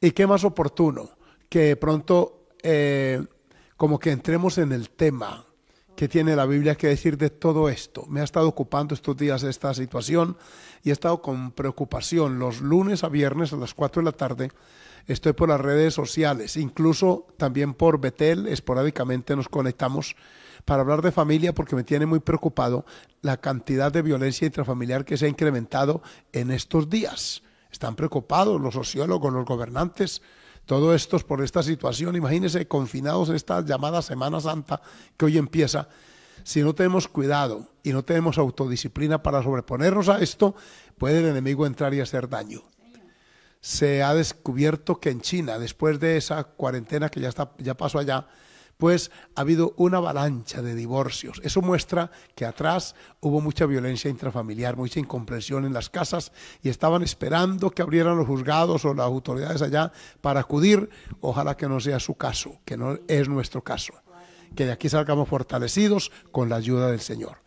¿Y qué más oportuno que pronto eh, como que entremos en el tema? que tiene la Biblia que decir de todo esto. Me ha estado ocupando estos días esta situación y he estado con preocupación. Los lunes a viernes a las 4 de la tarde estoy por las redes sociales, incluso también por Betel, esporádicamente nos conectamos para hablar de familia porque me tiene muy preocupado la cantidad de violencia intrafamiliar que se ha incrementado en estos días. Están preocupados los sociólogos, los gobernantes, todos estos por esta situación. Imagínense confinados en esta llamada Semana Santa que hoy empieza. Si no tenemos cuidado y no tenemos autodisciplina para sobreponernos a esto, puede el enemigo entrar y hacer daño. Se ha descubierto que en China, después de esa cuarentena que ya, está, ya pasó allá, pues ha habido una avalancha de divorcios. Eso muestra que atrás hubo mucha violencia intrafamiliar, mucha incomprensión en las casas y estaban esperando que abrieran los juzgados o las autoridades allá para acudir. Ojalá que no sea su caso, que no es nuestro caso. Que de aquí salgamos fortalecidos con la ayuda del Señor.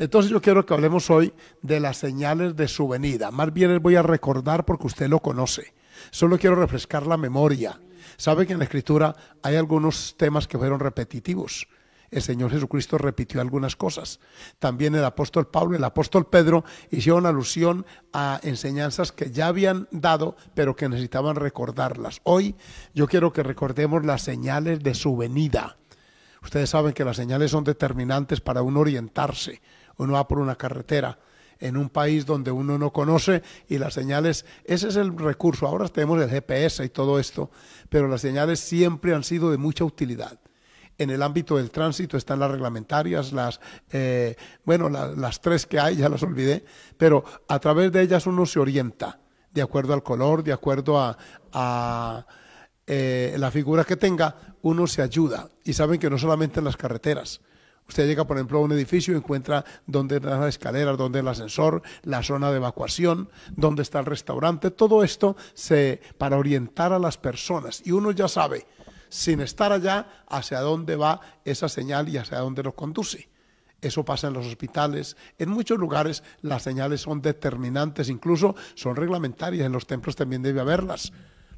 Entonces yo quiero que hablemos hoy de las señales de su venida. Más bien les voy a recordar porque usted lo conoce. Solo quiero refrescar la memoria Sabe que en la Escritura hay algunos temas que fueron repetitivos. El Señor Jesucristo repitió algunas cosas. También el apóstol Pablo, el apóstol Pedro hicieron alusión a enseñanzas que ya habían dado, pero que necesitaban recordarlas. Hoy yo quiero que recordemos las señales de su venida. Ustedes saben que las señales son determinantes para uno orientarse. Uno va por una carretera en un país donde uno no conoce y las señales, ese es el recurso. Ahora tenemos el GPS y todo esto, pero las señales siempre han sido de mucha utilidad. En el ámbito del tránsito están las reglamentarias, las, eh, bueno, las tres que hay, ya las olvidé, pero a través de ellas uno se orienta, de acuerdo al color, de acuerdo a, eh, la figura que tenga, uno se ayuda. Y saben que no solamente en las carreteras, Usted llega, por ejemplo, a un edificio y encuentra dónde están las escaleras, dónde el ascensor, la zona de evacuación, dónde está el restaurante. Todo esto para orientar a las personas. Y uno ya sabe, sin estar allá, hacia dónde va esa señal y hacia dónde lo conduce. Eso pasa en los hospitales. En muchos lugares las señales son determinantes, incluso son reglamentarias. En los templos también debe haberlas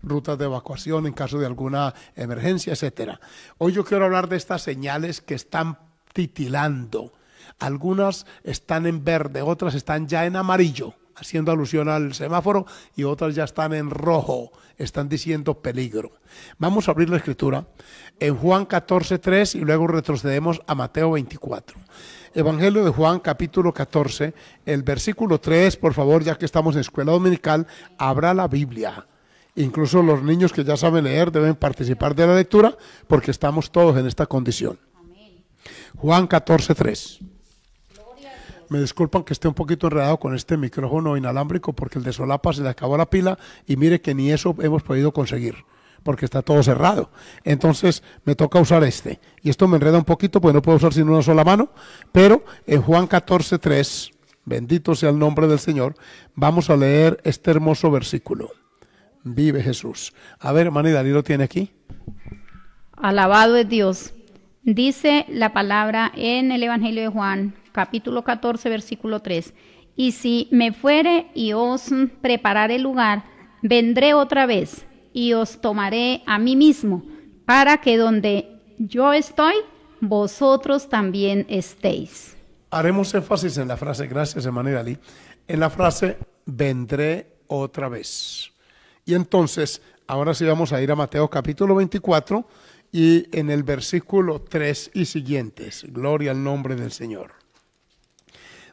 rutas de evacuación en caso de alguna emergencia, etcétera. Hoy yo quiero hablar de estas señales que están titilando. Algunas están en verde, otras están ya en amarillo, haciendo alusión al semáforo, y otras ya están en rojo, están diciendo peligro. Vamos a abrir la escritura en Juan 14, 3 y luego retrocedemos a Mateo 24. Evangelio de Juan capítulo 14, el versículo 3, por favor, ya que estamos en escuela dominical, abra la Biblia. Incluso los niños que ya saben leer deben participar de la lectura porque estamos todos en esta condición. Juan 14.3. Me disculpan que esté un poquito enredado con este micrófono inalámbrico porque el de solapa se le acabó la pila y mire que ni eso hemos podido conseguir porque está todo cerrado. Entonces me toca usar este. Y esto me enreda un poquito porque no puedo usar sin una sola mano, pero en Juan 14.3, bendito sea el nombre del Señor, vamos a leer este hermoso versículo. Vive Jesús. A ver, y y lo tiene aquí. Alabado es Dios Dice la palabra en el Evangelio de Juan, capítulo 14, versículo 3. Y si me fuere y os prepararé lugar, vendré otra vez y os tomaré a mí mismo, para que donde yo estoy, vosotros también estéis. Haremos énfasis en la frase, gracias manera Ali, en la frase vendré otra vez. Y entonces, ahora sí vamos a ir a Mateo capítulo 24 y en el versículo 3 y siguientes. Gloria al nombre del Señor.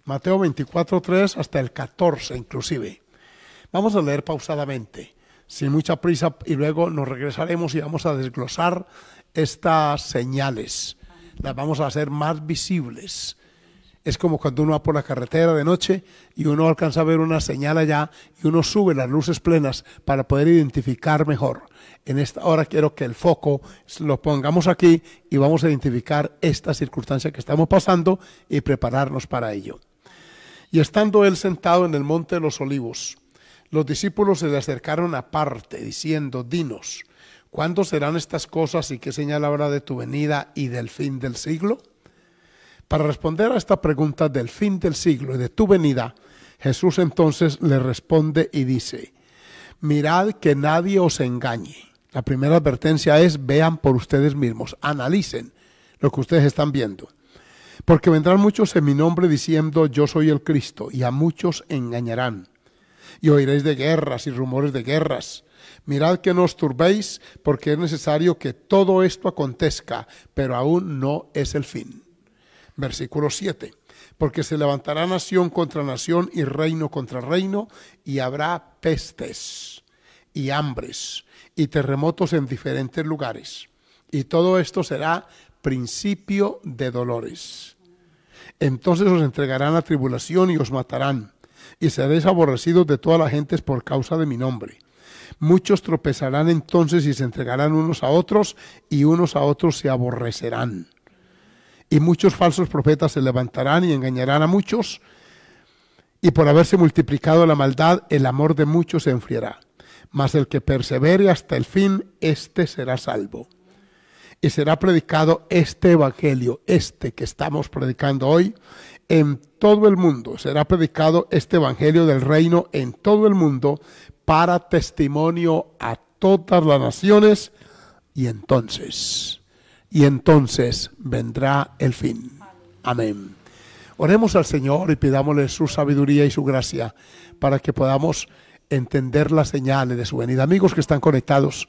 Mateo 24, 3 hasta el 14 inclusive. Vamos a leer pausadamente, sin mucha prisa, y luego nos regresaremos y vamos a desglosar estas señales. Las vamos a hacer más visibles es como cuando uno va por la carretera de noche y uno alcanza a ver una señal allá y uno sube las luces plenas para poder identificar mejor. En esta hora quiero que el foco lo pongamos aquí y vamos a identificar esta circunstancia que estamos pasando y prepararnos para ello. Y estando él sentado en el monte de los olivos, los discípulos se le acercaron aparte, diciendo, dinos, ¿cuándo serán estas cosas y qué señal habrá de tu venida y del fin del siglo? Para responder a esta pregunta del fin del siglo y de tu venida, Jesús entonces le responde y dice, mirad que nadie os engañe. La primera advertencia es, vean por ustedes mismos, analicen lo que ustedes están viendo. Porque vendrán muchos en mi nombre diciendo, yo soy el Cristo, y a muchos engañarán. Y oiréis de guerras y rumores de guerras. Mirad que no os turbéis, porque es necesario que todo esto acontezca, pero aún no es el fin. Versículo 7. Porque se levantará nación contra nación y reino contra reino y habrá pestes y hambres y terremotos en diferentes lugares. Y todo esto será principio de dolores. Entonces os entregarán a tribulación y os matarán, y seréis aborrecidos de toda la gentes por causa de mi nombre. Muchos tropezarán entonces y se entregarán unos a otros, y unos a otros se aborrecerán y muchos falsos profetas se levantarán y engañarán a muchos, y por haberse multiplicado la maldad, el amor de muchos se enfriará. Mas el que persevere hasta el fin, éste será salvo. Y será predicado este Evangelio, este que estamos predicando hoy, en todo el mundo. Será predicado este Evangelio del reino en todo el mundo para testimonio a todas las naciones. Y entonces y entonces vendrá el fin. Amén. Oremos al Señor y pidámosle su sabiduría y su gracia para que podamos entender las señales de su venida. Amigos que están conectados,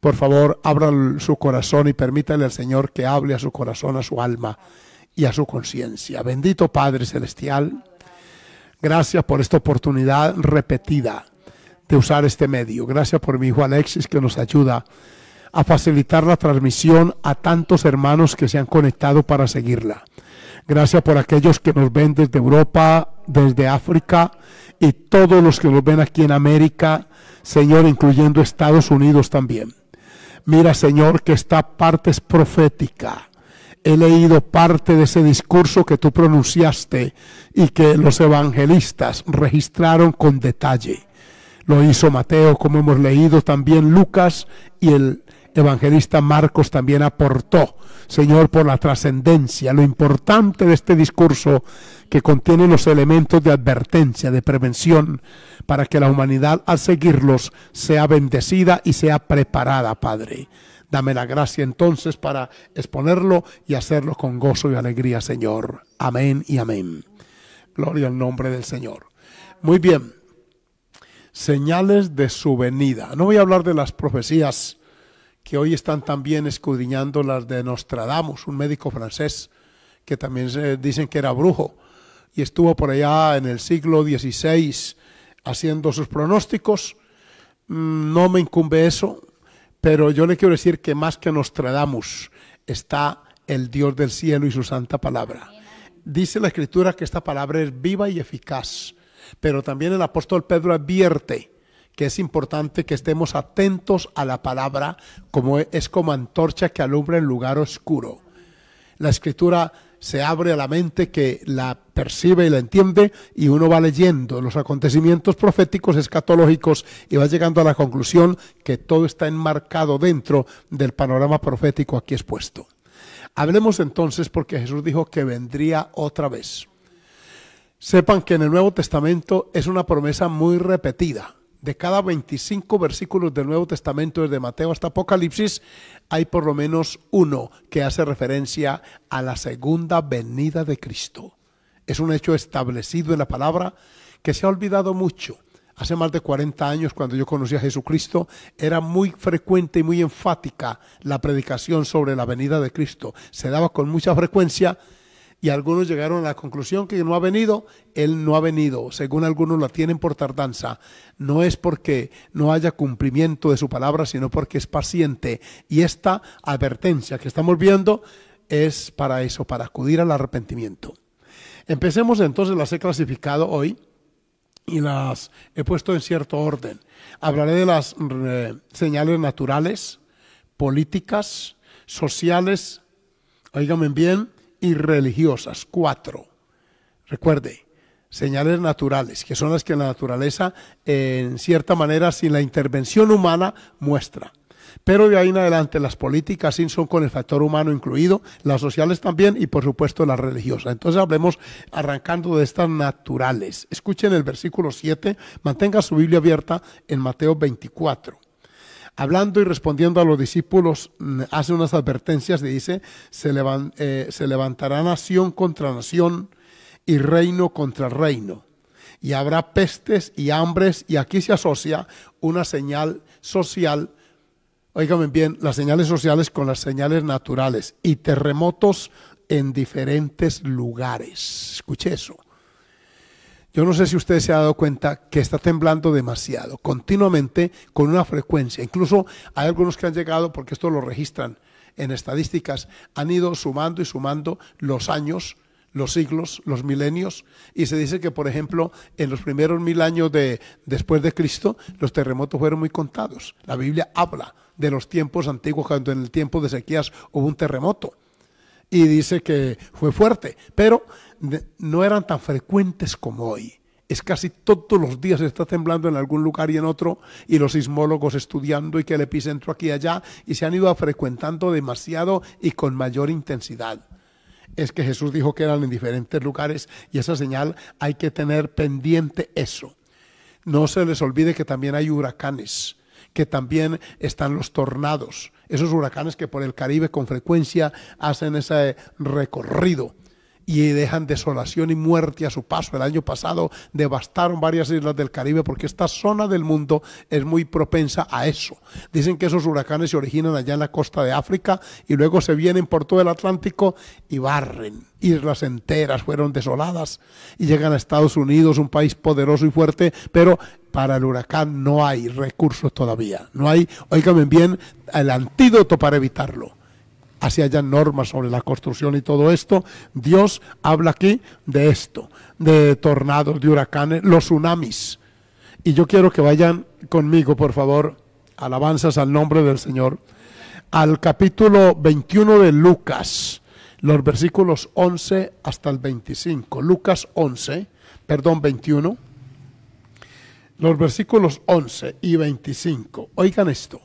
por favor, abran su corazón y permítanle al Señor que hable a su corazón, a su alma y a su conciencia. Bendito Padre Celestial, gracias por esta oportunidad repetida de usar este medio. Gracias por mi hijo Alexis que nos ayuda a facilitar la transmisión a tantos hermanos que se han conectado para seguirla. Gracias por aquellos que nos ven desde Europa, desde África y todos los que nos ven aquí en América, Señor, incluyendo Estados Unidos también. Mira, Señor, que esta parte es profética he leído parte de ese discurso que tú pronunciaste y que los evangelistas registraron con detalle. Lo hizo Mateo, como hemos leído también Lucas y el evangelista Marcos también aportó, Señor, por la trascendencia, lo importante de este discurso que contiene los elementos de advertencia, de prevención, para que la humanidad al seguirlos sea bendecida y sea preparada, Padre. Dame la gracia entonces para exponerlo y hacerlo con gozo y alegría, Señor. Amén y amén. Gloria al nombre del Señor. Muy bien. Señales de su venida. No voy a hablar de las profecías que hoy están también escudriñando las de Nostradamus, un médico francés que también dicen que era brujo y estuvo por allá en el siglo XVI haciendo sus pronósticos. Mm, no me incumbe eso, pero yo le quiero decir que más que Nostradamus está el Dios del cielo y su santa palabra. Dice la escritura que esta palabra es viva y eficaz, pero también el apóstol Pedro advierte que es importante que estemos atentos a la palabra, como e, es como antorcha que alumbra en lugar oscuro. La escritura se abre a la mente que la percibe y la entiende y uno va leyendo los acontecimientos proféticos escatológicos y va llegando a la conclusión que todo está enmarcado dentro del panorama profético aquí expuesto. Hablemos entonces porque Jesús dijo que vendría otra vez. Sepan que en el Nuevo Testamento es una promesa muy repetida de cada 25 versículos del Nuevo Testamento, desde Mateo hasta Apocalipsis, hay por lo menos uno que hace referencia a la segunda venida de Cristo. Es un hecho establecido en la palabra que se ha olvidado mucho. Hace más de 40 años, cuando yo conocí a Jesucristo, era muy frecuente y muy enfática la predicación sobre la venida de Cristo. Se daba con mucha frecuencia y algunos llegaron a la conclusión que no ha venido, él no ha venido, según algunos la tienen por tardanza. No es porque no haya cumplimiento de su palabra, sino porque es paciente. Y esta advertencia que estamos viendo es para eso, para acudir al arrepentimiento. Empecemos entonces, las he clasificado hoy y las he puesto en cierto orden. Hablaré de las eh, señales naturales, políticas, sociales, oíganme bien, y religiosas, cuatro. Recuerde, señales naturales, que son las que la naturaleza, en cierta manera, sin la intervención humana, muestra. Pero de ahí en adelante las políticas son con el factor humano incluido, las sociales también y por supuesto las religiosas. Entonces hablemos arrancando de estas naturales. Escuchen el versículo 7, mantenga su Biblia abierta en Mateo 24 hablando y respondiendo a los discípulos, mm, hace unas advertencias, dice, eh, se, levantará nación contra nación y reino contra reino. Y habrá pestes y hambres, y aquí se asocia una señal social, oígame bien, las señales sociales con las señales naturales, y terremotos en diferentes lugares. Escuche eso yo no sé si usted se ha dado cuenta que está temblando demasiado, continuamente, con una frecuencia. Incluso hay algunos que han llegado, porque esto lo registran en estadísticas, han ido sumando y sumando los años, los siglos, los milenios, y se dice que, por ejemplo, en los primeros mil años de, después de Cristo, los terremotos fueron muy contados. La Biblia habla de los tiempos antiguos, cuando en el tiempo de Ezequías hubo un terremoto, y dice que fue fuerte, pero no eran tan frecuentes como hoy. Es casi todos los días está temblando en algún lugar y en otro, y los sismólogos estudiando y que el epicentro aquí y allá, y se han ido frecuentando demasiado y con mayor intensidad es que Jesús dijo que eran en diferentes lugares y esa señal hay que tener pendiente eso. No se les olvide que también hay huracanes, que también están los tornados, esos huracanes que por el Caribe con frecuencia hacen ese recorrido y dejan desolación y muerte a su paso. El año pasado devastaron varias islas del Caribe porque esta zona del mundo es muy propensa a eso. Dicen que esos huracanes se originan allá en la costa de África y luego se vienen por todo el Atlántico y barren. Islas enteras fueron desoladas y llegan a Estados Unidos, un país poderoso y fuerte, pero para el huracán no hay recursos todavía. No hay, oígame bien, el antídoto para evitarlo así haya normas sobre la construcción y todo esto, Dios habla aquí de esto, de tornados, de huracanes, los tsunamis. Y yo quiero que vayan conmigo, por favor, alabanzas al nombre del Señor, al capítulo 21 de Lucas, los versículos 11 hasta el 25. Lucas 11, perdón, 21. Los versículos 11 y 25. Oigan esto.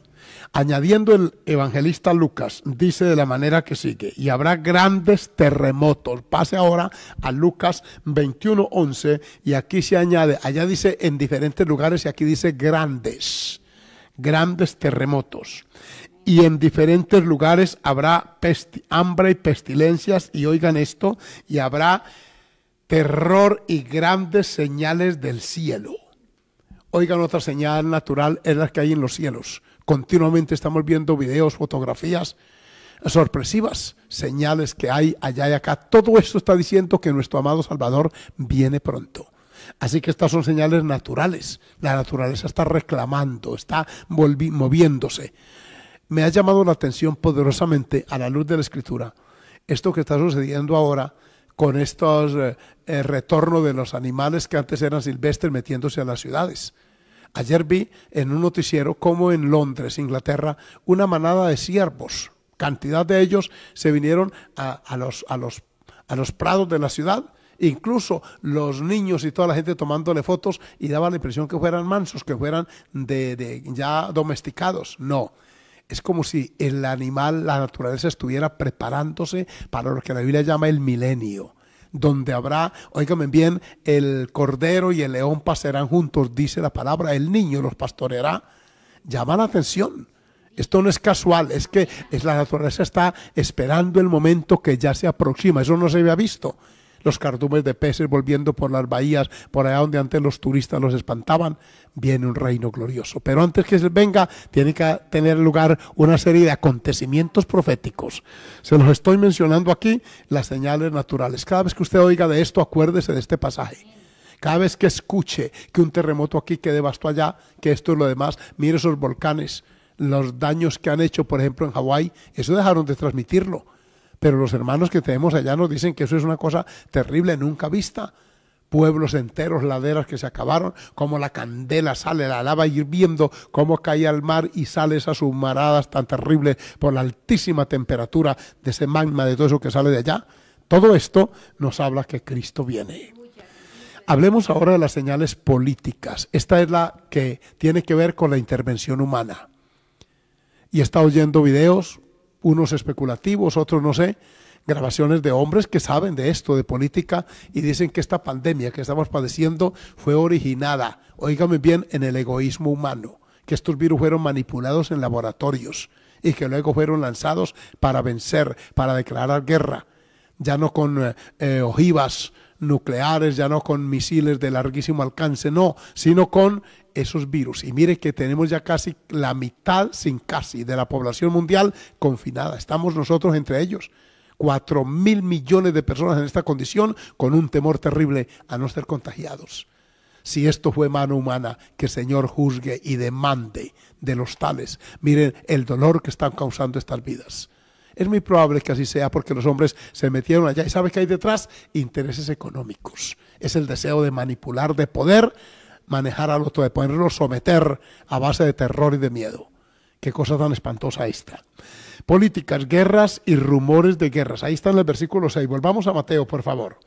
Añadiendo el evangelista Lucas, dice de la manera que sigue, y habrá grandes terremotos. Pase ahora a Lucas 21.11 y aquí se añade, allá dice en diferentes lugares y aquí dice grandes, grandes terremotos. Y en diferentes lugares habrá hambre y pestilencias, y oigan esto, y habrá terror y grandes señales del cielo. Oigan, otra señal natural es la que hay en los cielos Continuamente estamos viendo videos, fotografías sorpresivas, señales que hay allá y acá. Todo esto está diciendo que nuestro amado Salvador viene pronto. Así que estas son señales naturales. La naturaleza está reclamando, está moviéndose. Me ha llamado la atención poderosamente a la luz de la escritura esto que está sucediendo ahora con estos eh, eh, retornos de los animales que antes eran silvestres metiéndose a las ciudades. Ayer vi en un noticiero cómo en Londres, Inglaterra, una manada de ciervos, cantidad de ellos, se vinieron a, los, a, los, a los prados de la ciudad incluso los niños y toda la gente tomándole fotos y daba la impresión que fueran mansos, que fueran de, ya domesticados. No. Es como si el animal, la naturaleza estuviera preparándose para lo que la Biblia llama el milenio donde habrá, oígame bien, el cordero y el león pasarán juntos, dice la palabra, el niño los pastoreará. Llama la atención. Esto no es casual, es que es la naturaleza está esperando el momento que ya se aproxima. Eso no se había visto los cardumes de peces volviendo por las bahías, por allá donde antes los turistas los espantaban, viene un reino glorioso. Pero antes que se venga, tiene que tener lugar una serie de acontecimientos proféticos. Se los estoy mencionando aquí, las señales naturales. Cada vez que usted oiga de esto, acuérdese de este pasaje. Cada vez que escuche que un terremoto aquí, quede basto allá, que esto es lo demás, mire esos volcanes, los daños que han hecho, por ejemplo, en Hawái, eso dejaron de transmitirlo pero los hermanos que tenemos allá nos dicen que eso es una cosa terrible, nunca vista. Pueblos enteros, laderas que se acabaron, como la candela sale, la lava hirviendo, cómo cae al mar y sale esas humaradas tan terribles por la altísima temperatura de ese magma, de todo eso que sale de allá. Todo esto nos habla que Cristo viene. Hablemos ahora de las señales políticas. Esta es la que tiene que ver con la intervención humana. Y he estado oyendo videos, unos especulativos, otros no sé, grabaciones de hombres que saben de esto, de política, y dicen que esta pandemia que estamos padeciendo fue originada, oígame bien, en el egoísmo humano, que estos virus fueron manipulados en laboratorios y que luego fueron lanzados para vencer, para declarar guerra, ya no con eh, eh, ojivas nucleares, ya no con misiles de larguísimo alcance, no, sino con esos virus. Y mire que tenemos ya casi la mitad, sin casi, de la población mundial confinada. Estamos nosotros entre ellos. Cuatro mil millones de personas en esta condición con un temor terrible a no ser contagiados. Si esto fue mano humana, que el Señor juzgue y demande de los tales. Miren el dolor que están causando estas vidas. Es muy probable que así sea porque los hombres se metieron allá y ¿sabes que hay detrás? Intereses económicos. Es el deseo de manipular, de poder manejar al otro, de poderlo someter a base de terror y de miedo. Qué cosa tan espantosa esta. Políticas, guerras y rumores de guerras. Ahí está en el versículo 6. Volvamos a Mateo, por favor.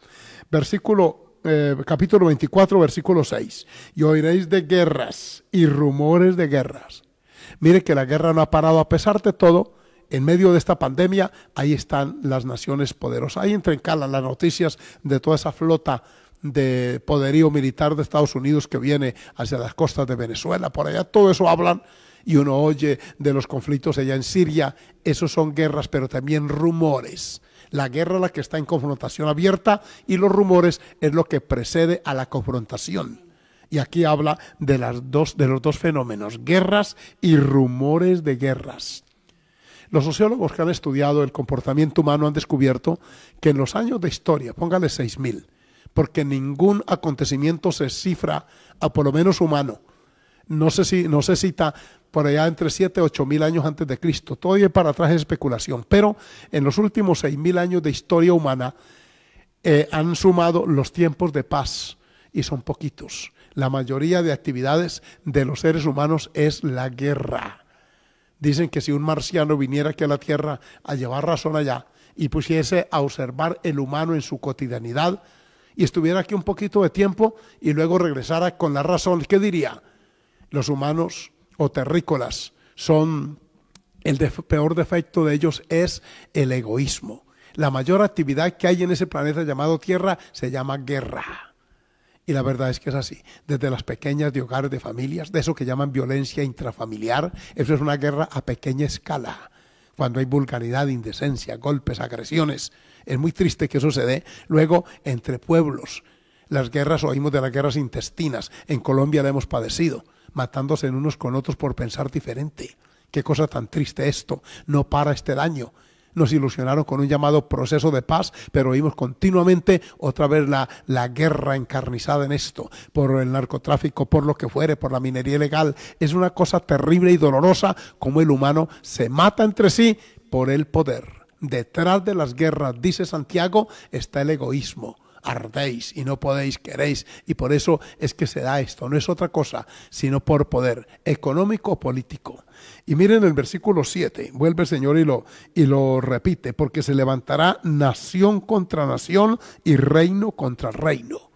Versículo eh, capítulo 24, versículo 6. Y oiréis de guerras y rumores de guerras. Mire que la guerra no ha parado a pesar de todo en medio de esta pandemia, ahí están las naciones poderosas. Ahí entrencalan las noticias de toda esa flota de poderío militar de Estados Unidos que viene hacia las costas de Venezuela, por allá, todo eso hablan y uno oye de los conflictos allá en Siria, esos son guerras, pero también rumores. La guerra es la que está en confrontación abierta y los rumores es lo que precede a la confrontación. Y aquí habla de, las dos, de los dos fenómenos, guerras y rumores de guerras. Los sociólogos que han estudiado el comportamiento humano han descubierto que en los años de historia, póngale 6.000, porque ningún acontecimiento se cifra a por lo menos humano. No sé si no se cita por allá entre 7 y 8.000 mil años antes de Cristo. Todo ir para atrás es especulación. Pero en los últimos seis mil años de historia humana eh, han sumado los tiempos de paz y son poquitos. La mayoría de actividades de los seres humanos es la guerra. Dicen que si un marciano viniera aquí a la Tierra a llevar razón allá y pusiese a observar el humano en su cotidianidad y estuviera aquí un poquito de tiempo y luego regresara con la razón, ¿qué diría? Los humanos o terrícolas son, el peor defecto de ellos es el egoísmo. La mayor actividad que hay en ese planeta llamado Tierra se llama guerra y la verdad es que es así. Desde las pequeñas de hogares, de familias, de eso que llaman violencia intrafamiliar, eso es una guerra a pequeña escala. Cuando hay vulgaridad, indecencia, golpes, agresiones. Es muy triste que eso se dé. Luego, entre pueblos. Las guerras, oímos de las guerras intestinas. En Colombia la hemos padecido, matándose unos con otros por pensar diferente. Qué cosa tan triste esto. No para este daño nos ilusionaron con un llamado proceso de paz, pero vimos continuamente otra vez la, la guerra encarnizada en esto, por el narcotráfico, por lo que fuere, por la minería ilegal. Es una cosa terrible y dolorosa como el humano se mata entre sí por el poder. Detrás de las guerras, dice Santiago, está el egoísmo ardéis y no podéis, queréis. Y por eso es que se da esto. No es otra cosa, sino por poder económico o político. Y miren el versículo 7, vuelve el Señor y lo, y lo repite, porque se levantará nación contra nación y reino contra reino.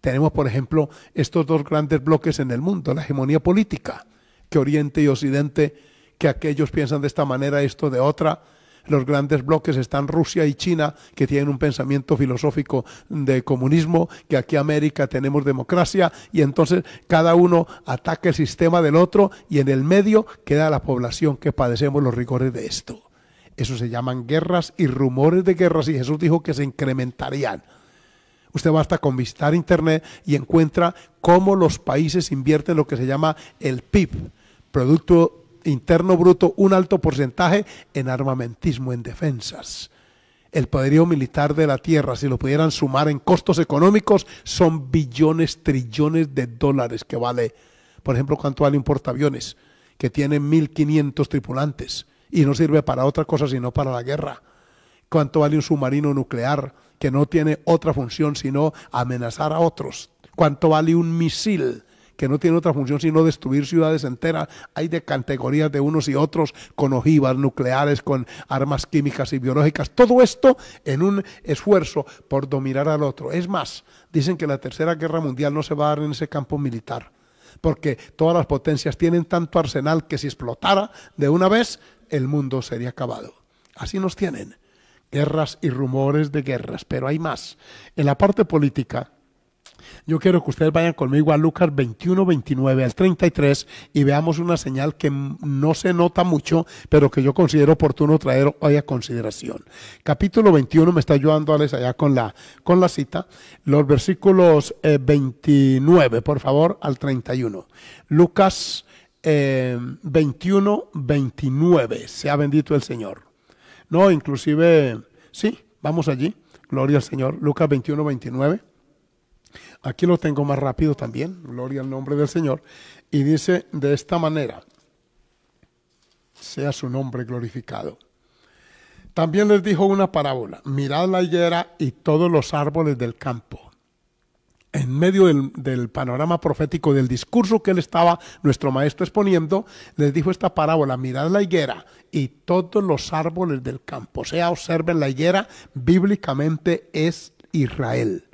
Tenemos, por ejemplo, estos dos grandes bloques en el mundo, la hegemonía política, que Oriente y Occidente, que aquellos piensan de esta manera, esto de otra, los grandes bloques están Rusia y China, que tienen un pensamiento filosófico de comunismo, que aquí América tenemos democracia, y entonces cada uno ataca el sistema del otro y en el medio queda la población que padecemos los rigores de esto. Eso se llaman guerras y rumores de guerras y Jesús dijo que se incrementarían. Usted basta con visitar Internet y encuentra cómo los países invierten lo que se llama el PIB, Producto Interno Bruto un alto porcentaje en armamentismo, en defensas. El poderío militar de la Tierra, si lo pudieran sumar en costos económicos, son billones, trillones de dólares que vale. Por ejemplo, ¿cuánto vale un portaaviones? Que tiene 1.500 tripulantes y no sirve para otra cosa sino para la guerra. ¿Cuánto vale un submarino nuclear que no tiene otra función sino amenazar a otros? ¿Cuánto vale un misil? que no tiene otra función sino destruir ciudades enteras. Hay de categorías de unos y otros, con ojivas nucleares, con armas químicas y biológicas. Todo esto en un esfuerzo por dominar al otro. Es más, dicen que la Tercera Guerra Mundial no se va a dar en ese campo militar porque todas las potencias tienen tanto arsenal que si explotara de una vez, el mundo sería acabado. Así nos tienen. Guerras y rumores de guerras, pero hay más. En la parte política, yo quiero que ustedes vayan conmigo a Lucas 21, 29 al 33 y veamos una señal que no se nota mucho, pero que yo considero oportuno traer hoy a consideración. Capítulo 21 me está ayudando Alex allá con la, con la cita. Los versículos 29, eh, por favor, al 31. Lucas 21, eh, 29. Sea bendito el Señor. No, inclusive, sí, vamos allí. Gloria al Señor. Lucas 21, 29. Aquí lo tengo más rápido también, gloria al nombre del Señor. Y dice de esta manera, sea su nombre glorificado. También les dijo una parábola, mirad la higuera y todos los árboles del campo. En medio del, panorama profético del discurso que él estaba, nuestro maestro exponiendo, les dijo esta parábola, mirad la higuera y todos los árboles del campo. O sea, observen la higuera, bíblicamente es Israel.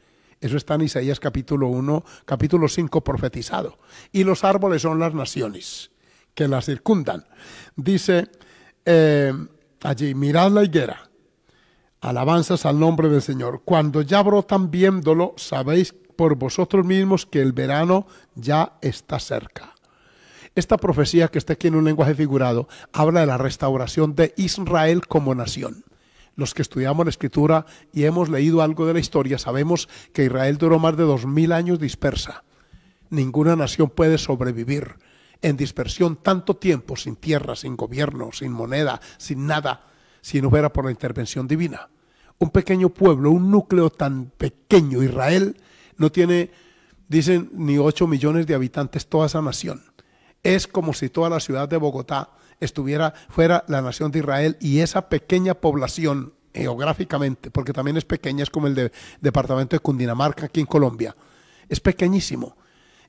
Eso está en Isaías capítulo 1, capítulo 5 profetizado. Y los árboles son las naciones que las circundan. Dice eh, allí, mirad la higuera, alabanzas al nombre del Señor. Cuando ya brotan viéndolo, sabéis por vosotros mismos que el verano ya está cerca. Esta profecía que está aquí en un lenguaje figurado habla de la restauración de Israel como nación los que estudiamos la escritura y hemos leído algo de la historia, sabemos que Israel duró más de dos mil años dispersa. Ninguna nación puede sobrevivir en dispersión tanto tiempo, sin tierra, sin gobierno, sin moneda, sin nada, si no fuera por la intervención divina. Un pequeño pueblo, un núcleo tan pequeño, Israel, no tiene, dicen, ni 8 millones de habitantes toda esa nación. Es como si toda la ciudad de Bogotá estuviera fuera la nación de Israel y esa pequeña población geográficamente, porque también es pequeña, es como el departamento de Cundinamarca aquí en Colombia, es pequeñísimo.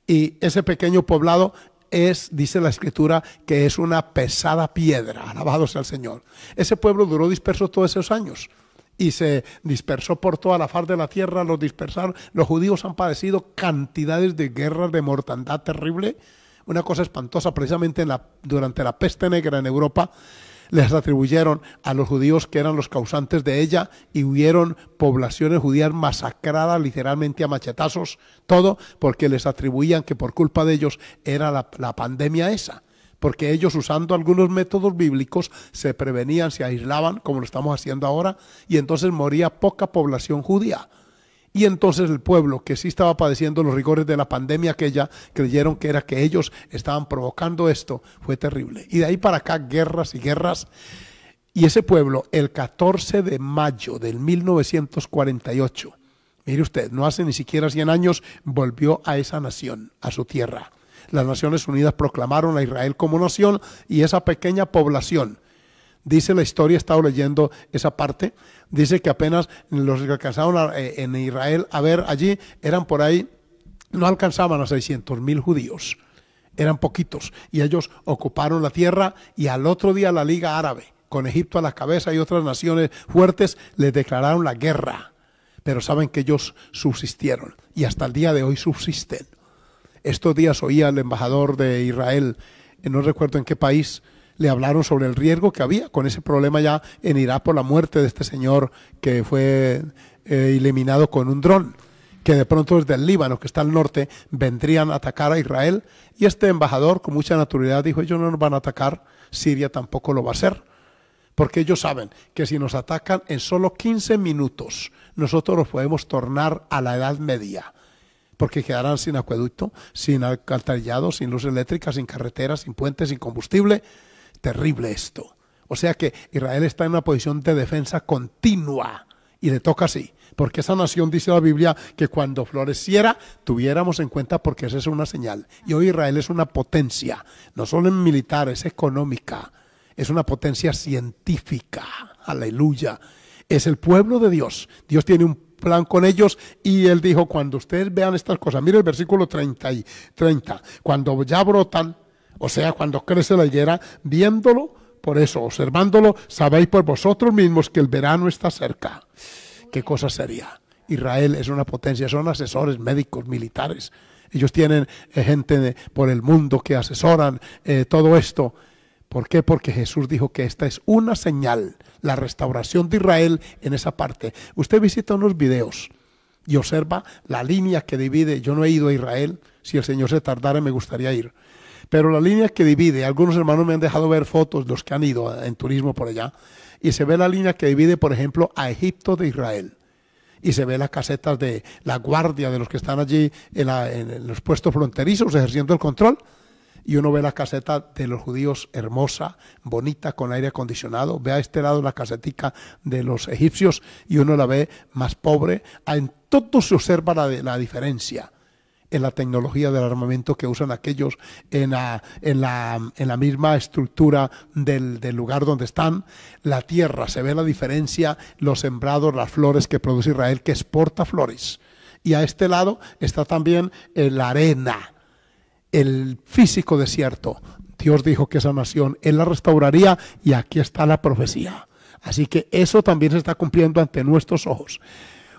Y ese pequeño poblado es, dice la escritura, que es una pesada piedra, alabado sea el Señor. Ese pueblo duró disperso todos esos años y se dispersó por toda la faz de la tierra, los dispersaron, los judíos han padecido cantidades de guerras, de mortandad terrible, una cosa espantosa, precisamente durante la peste negra en Europa, les atribuyeron a los judíos que eran los causantes de ella y hubieron poblaciones judías masacradas literalmente a machetazos, todo porque les atribuían que por culpa de ellos era la pandemia esa. Porque ellos usando algunos métodos bíblicos se prevenían, se aislaban, como lo estamos haciendo ahora, y entonces moría poca población judía. Y entonces el pueblo, que sí estaba padeciendo los rigores de la pandemia aquella, creyeron que era que ellos estaban provocando esto. Fue terrible. Y de ahí para acá, guerras y guerras. Y ese pueblo, el 14 de mayo del 1948, mire usted, no hace ni siquiera 100 años, volvió a esa nación, a su tierra. Las Naciones Unidas proclamaron a Israel como nación y esa pequeña población Dice la historia, he estado leyendo esa parte, dice que apenas los que alcanzaron eh, en Israel a ver allí eran por ahí, no alcanzaban a 600.000 mil judíos, eran poquitos, y ellos ocuparon la tierra y al otro día la Liga Árabe, con Egipto a la cabeza y otras naciones fuertes, les declararon la guerra. Pero saben que ellos subsistieron y hasta el día de hoy subsisten. Estos días oía al embajador de Israel, eh, no recuerdo en qué país, le hablaron sobre el riesgo que había con ese problema ya en Irak por la muerte de este señor que fue eh, eliminado con un dron que de pronto desde el Líbano, que está al norte, vendrían a atacar a Israel. Y este embajador, con mucha naturalidad, dijo, ellos no nos van a atacar, Siria tampoco lo va a hacer. Porque ellos saben que si nos atacan en solo 15 minutos, nosotros los podemos tornar a la Edad Media. Porque quedarán sin acueducto, sin alcantarillado, sin luz eléctrica, sin carreteras, sin puentes, sin combustible terrible esto. O sea que Israel está en una posición de defensa continua y le toca así. Porque esa nación, dice la Biblia, que cuando floreciera, tuviéramos en cuenta porque esa es una señal. Y hoy Israel es una potencia, no solo en militar, es económica, es una potencia científica. Aleluya. Es el pueblo de Dios. Dios tiene un plan con ellos y él dijo, cuando ustedes vean estas cosas, mire el versículo 30, 30 cuando ya brotan, o sea, cuando crece la higuera, viéndolo, por eso, observándolo, sabéis por vosotros mismos que el verano está cerca. ¿Qué cosa sería? Israel es una potencia, son asesores médicos, militares. Ellos tienen eh, gente por el mundo que asesoran eh, todo esto. ¿Por qué? Porque Jesús dijo que esta es una señal, la restauración de Israel en esa parte. Usted visita unos videos y observa la línea que divide. Yo no he ido a Israel, si el Señor se tardara me gustaría ir pero la línea que divide, algunos hermanos me han dejado ver fotos, los que han ido en turismo por allá, y se ve la línea que divide, por ejemplo, a Egipto de Israel. Y se ve las casetas de la guardia de los que están allí en, los puestos fronterizos ejerciendo el control y uno ve la caseta de los judíos hermosa, bonita, con aire acondicionado. Ve a este lado la casetica de los egipcios y uno la ve más pobre. En todo se observa la, la diferencia en la tecnología del armamento que usan aquellos en la, en la, misma estructura del, del, lugar donde están. La tierra, se ve la diferencia, los sembrados, las flores que produce Israel, que exporta flores. Y a este lado está también eh, la arena, el físico desierto. Dios dijo que esa nación Él la restauraría y aquí está la profecía. Así que eso también se está cumpliendo ante nuestros ojos.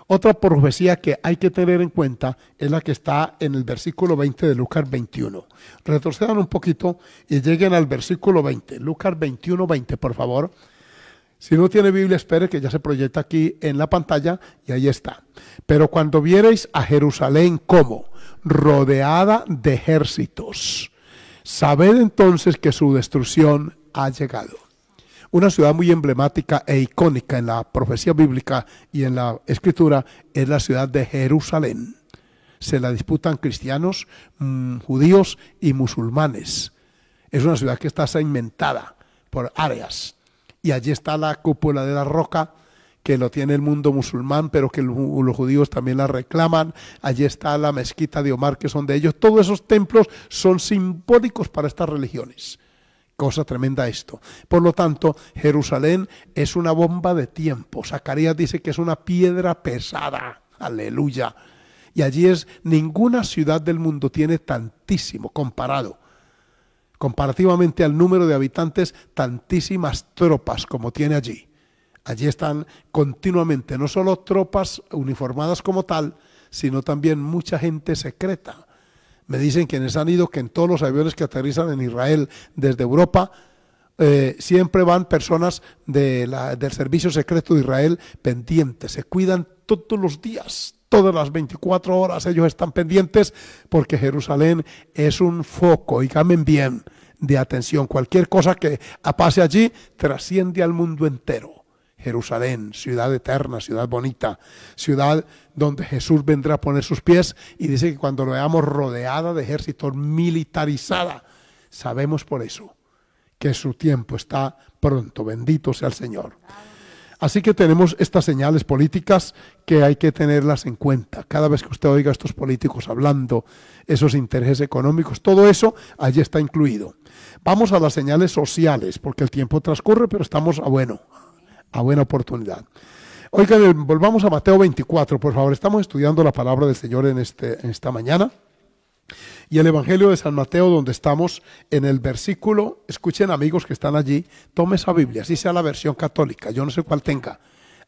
Otra profecía que hay que tener en cuenta es la que está en el versículo 20 de Lucas 21. Retrocedan un poquito y lleguen al versículo 20. Lucas 21, 20, por favor. Si no tiene Biblia, espere que ya se proyecta aquí en la pantalla y ahí está. Pero cuando viereis a Jerusalén como rodeada de ejércitos, sabed entonces que su destrucción ha llegado. Una ciudad muy emblemática e icónica en la profecía bíblica y en la escritura es la ciudad de Jerusalén. Se la disputan cristianos, mm, judíos y musulmanes. Es una ciudad que está segmentada por áreas. Y allí está la cúpula de la roca, que lo tiene el mundo musulmán, pero que los judíos también la reclaman. Allí está la mezquita de Omar, que son de ellos. Todos esos templos son simbólicos para estas religiones. Cosa tremenda esto. Por lo tanto, Jerusalén es una bomba de tiempo. Zacarías dice que es una piedra pesada. Aleluya. Y allí es, ninguna ciudad del mundo tiene tantísimo comparado, comparativamente al número de habitantes, tantísimas tropas como tiene allí. Allí están continuamente no solo tropas uniformadas como tal, sino también mucha gente secreta me dicen quienes han ido que en todos los aviones que aterrizan en Israel desde Europa, eh, siempre van personas de del Servicio Secreto de Israel pendientes, se cuidan todos los días, todas las 24 horas ellos están pendientes porque Jerusalén es un foco, y camen bien, de atención. Cualquier cosa que pase allí trasciende al mundo entero. Jerusalén, ciudad eterna, ciudad bonita, ciudad donde Jesús vendrá a poner sus pies y dice que cuando lo veamos rodeada de ejércitos militarizada, sabemos por eso que su tiempo está pronto, bendito sea el Señor. Así que tenemos estas señales políticas que hay que tenerlas en cuenta. Cada vez que usted oiga a estos políticos hablando, esos intereses económicos, todo eso allí está incluido. Vamos a las señales sociales, porque el tiempo transcurre, pero estamos a bueno, a buena oportunidad. Oigan, eh, volvamos a Mateo 24, por favor. Estamos estudiando la palabra del Señor en, este, en esta mañana. Y el Evangelio de San Mateo, donde estamos en el versículo, escuchen amigos que están allí, tome esa Biblia, así sea la versión católica, yo no sé cuál tenga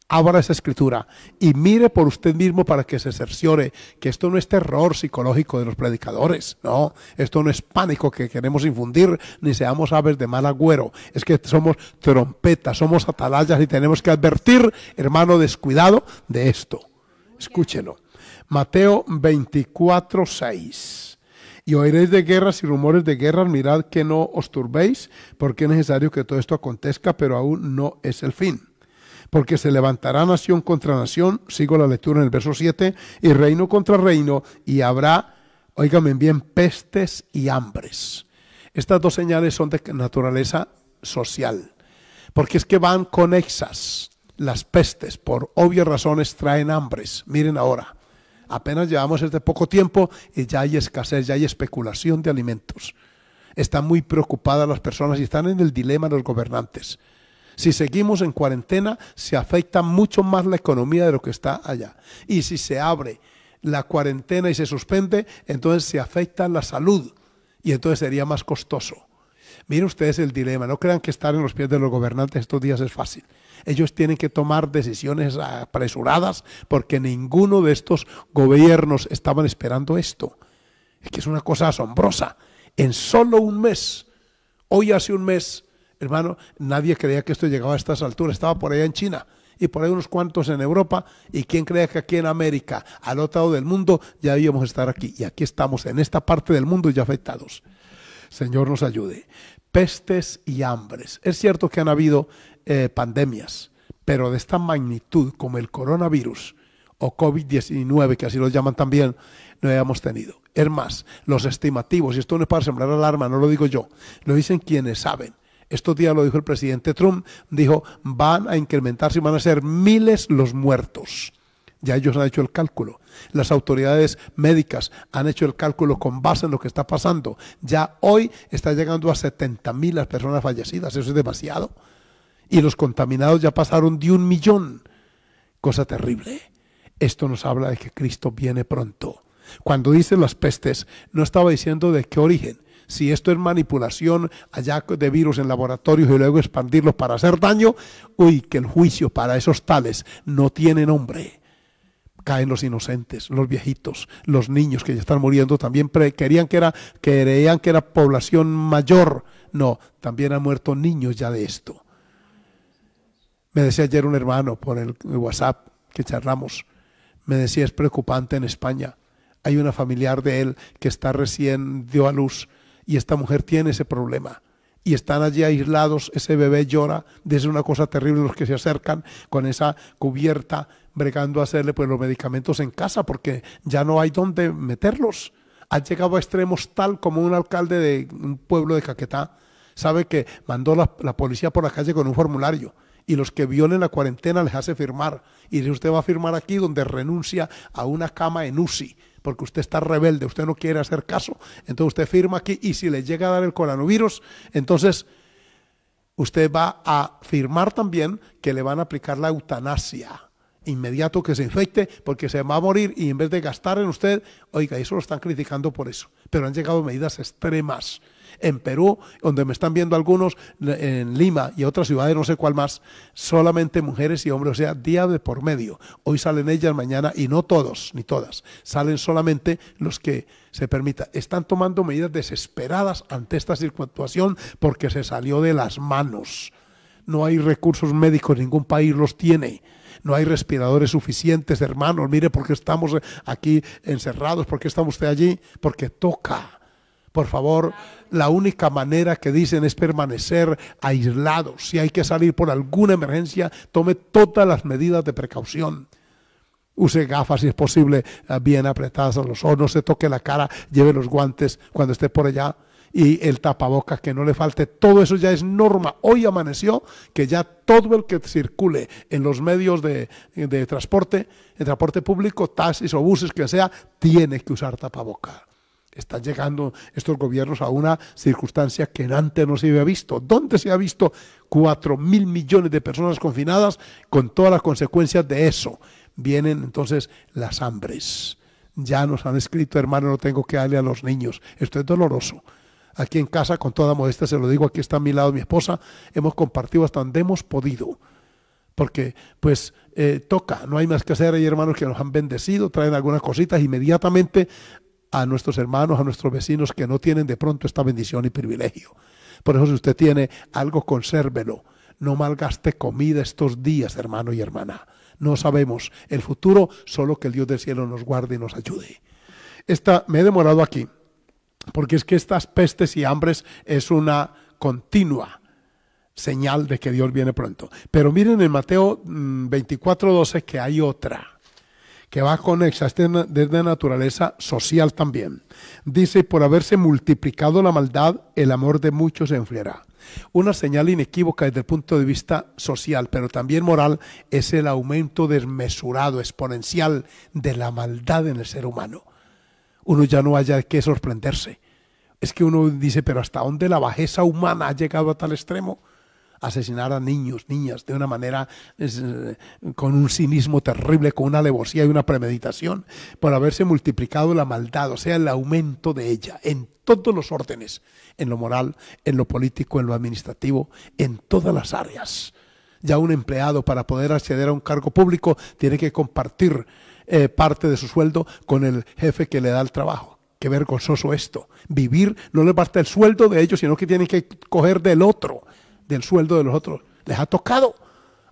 abra esa escritura y mire por usted mismo para que se cerciore que esto no es terror psicológico de los predicadores, no, esto no es pánico que queremos infundir, ni seamos aves de mal agüero, es que somos trompetas, somos atalayas y tenemos que advertir, hermano, descuidado de esto. Escúchelo. Mateo 24, 6. Y oiréis de guerras y rumores de guerras, mirad que no os turbéis, porque es necesario que todo esto acontezca, pero aún no es el fin porque se levantará nación contra nación, sigo la lectura en el verso 7, y reino contra reino, y habrá, oígame bien, pestes y hambres. Estas dos señales son de naturaleza social, porque es que van conexas. Las pestes, por obvias razones, traen hambres. Miren ahora, apenas llevamos este poco tiempo y ya hay escasez, ya hay especulación de alimentos. Están muy preocupadas las personas y están en el dilema de los gobernantes si seguimos en cuarentena, se afecta mucho más la economía de lo que está allá. Y si se abre la cuarentena y se suspende, entonces se afecta la salud y entonces sería más costoso. Miren ustedes el dilema, no crean que estar en los pies de los gobernantes estos días es fácil. Ellos tienen que tomar decisiones apresuradas porque ninguno de estos gobiernos estaban esperando esto. Es que es una cosa asombrosa. En solo un mes, hoy hace un mes, Hermano, nadie creía que esto llegaba a estas alturas. Estaba por allá en China y por ahí unos cuantos en Europa. ¿Y quién creía que aquí en América, al otro lado del mundo, ya íbamos a estar aquí? Y aquí estamos, en esta parte del mundo ya afectados. Señor nos ayude. Pestes y hambres. Es cierto que han habido eh, pandemias, pero de esta magnitud como el coronavirus o COVID-19, que así lo llaman también, no habíamos tenido. Es más, los estimativos, y esto no es para sembrar alarma, no lo digo yo, lo dicen quienes saben. Estos días lo dijo el presidente Trump, dijo, van a incrementarse y van a ser miles los muertos. Ya ellos han hecho el cálculo. Las autoridades médicas han hecho el cálculo con base en lo que está pasando. Ya hoy está llegando a 70 mil las personas fallecidas. Eso es demasiado. Y los contaminados ya pasaron de un millón. Cosa terrible. Esto nos habla de que Cristo viene pronto. Cuando dice las pestes, no estaba diciendo de qué origen, si esto es manipulación allá de virus en laboratorios y luego expandirlos para hacer daño, uy, que el juicio para esos tales no tiene nombre. Caen los inocentes, los viejitos, los niños que ya están muriendo, también querían que era, creían que era población mayor. No, también han muerto niños ya de esto. Me decía ayer un hermano por el WhatsApp que charlamos, me decía es preocupante en España. Hay una familiar de él que está recién dio a luz y esta mujer tiene ese problema. Y están allí aislados, ese bebé llora, desde una cosa terrible los que se acercan con esa cubierta, bregando a hacerle pues, los medicamentos en casa, porque ya no hay dónde meterlos. Ha llegado a extremos tal como un alcalde de un pueblo de Caquetá, sabe que mandó la, la policía por la calle con un formulario y los que violen la cuarentena les hace firmar. Y dice, usted va a firmar aquí donde renuncia a una cama en UCI porque usted está rebelde, usted no quiere hacer caso, entonces usted firma aquí y si le llega a dar el coronavirus, entonces usted va a firmar también que le van a aplicar la eutanasia inmediato que se infecte porque se va a morir y en vez de gastar en usted, oiga, eso lo están criticando por eso, pero han llegado medidas extremas en Perú, donde me están viendo algunos, en Lima y otras ciudades, no sé cuál más, solamente mujeres y hombres, o sea, día de por medio. Hoy salen ellas, mañana, y no todos, ni todas, salen solamente los que se permita. Están tomando medidas desesperadas ante esta situación porque se salió de las manos. No hay recursos médicos, ningún país los tiene no hay respiradores suficientes, hermanos, mire por qué estamos aquí encerrados, por qué está usted allí, porque toca. Por favor, la única manera que dicen es permanecer aislados. Si hay que salir por alguna emergencia, tome todas las medidas de precaución. Use gafas si es posible, eh, bien apretadas a los ojos, no se toque la cara, lleve los guantes cuando esté por allá y el tapabocas que no le falte. Todo eso ya es norma. Hoy amaneció que ya todo el que circule en los medios de, transporte, en transporte público, taxis o buses que sea, tiene que usar tapabocas. Están llegando estos gobiernos a una circunstancia que antes no se había visto. ¿Dónde se ha visto 4 mil millones de personas confinadas con todas las consecuencias de eso? Vienen entonces las hambres. Ya nos han escrito, hermano, no tengo que darle a los niños. Esto es doloroso. Aquí en casa, con toda modestia se lo digo, aquí está a mi lado mi esposa, hemos compartido hasta donde hemos podido porque pues eh, toca, no hay más que hacer. Hay hermanos que nos han bendecido, traen algunas cositas, inmediatamente a nuestros hermanos, a nuestros vecinos que no tienen de pronto esta bendición y privilegio. Por eso si usted tiene algo, consérvelo. No malgaste comida estos días, hermano y hermana. No sabemos el futuro, solo que el Dios del cielo nos guarde y nos ayude. Esta, me he demorado aquí, porque es que estas pestes y hambres es una continua señal de que Dios viene pronto. Pero miren en Mateo 24.12 mm, que hay otra que va con este desde naturaleza social también. Dice, por haberse multiplicado la maldad, el amor de muchos se enfriará. Una señal inequívoca desde el punto de vista social, pero también moral, es el aumento desmesurado, exponencial de la maldad en el ser humano. Uno ya no haya que sorprenderse. Es que uno dice, pero ¿hasta dónde la bajeza humana ha llegado a tal extremo? asesinar a niños, niñas, de una manera eh, con un cinismo terrible, con una alevosía y una premeditación, por haberse multiplicado la maldad, o sea, el aumento de ella en todos los órdenes, en lo moral, en lo político, en lo administrativo, en todas las áreas. Ya un empleado para poder acceder a un cargo público tiene que compartir eh, parte de su sueldo con el jefe que le da el trabajo qué vergonzoso esto. Vivir no le basta el sueldo de ellos, sino que tienen que coger del otro del sueldo de los otros. Les ha tocado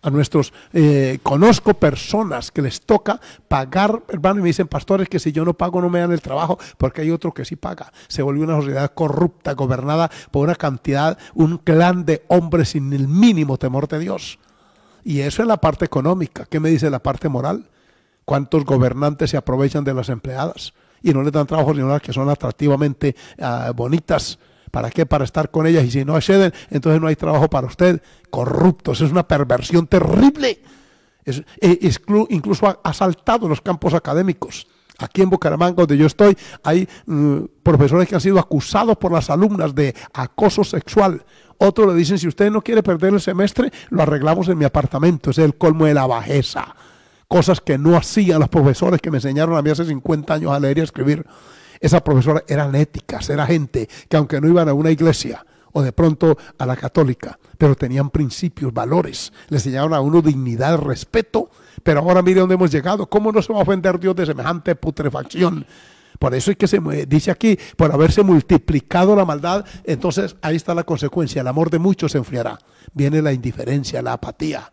a nuestros, eh, conozco personas que les toca pagar, hermano, y me dicen, pastores, que si yo no pago no me dan el trabajo, porque hay otro que sí paga. Se volvió una sociedad corrupta, gobernada por una cantidad, un clan de hombres sin el mínimo temor de Dios. Y eso es la parte económica. ¿Qué me dice la parte moral? ¿Cuántos gobernantes se aprovechan de las empleadas? Y no les dan trabajo sino que son atractivamente ah, bonitas, ¿Para qué? Para estar con ellas y si no acceden, entonces no hay trabajo para usted. Corruptos, es una perversión terrible. Es, e, incluso ha asaltado los campos académicos. Aquí en Bucaramanga, donde yo estoy, hay mm, profesores que han sido acusados por las alumnas de acoso sexual. Otros le dicen, si usted no quiere perder el semestre, lo arreglamos en mi apartamento. Es el colmo de la bajeza. Cosas que no hacían los profesores que me enseñaron a mí hace 50 años a leer y a escribir. Esas profesoras eran éticas, era gente que aunque no iban a una iglesia o de pronto a la católica, pero tenían principios, valores, le enseñaron a uno dignidad, respeto, pero ahora mire dónde hemos llegado, ¿cómo no se va a ofender Dios de semejante putrefacción? Por eso es que se dice aquí, por haberse multiplicado la maldad, entonces ahí está la consecuencia, el amor de muchos se enfriará. Viene la indiferencia, la apatía.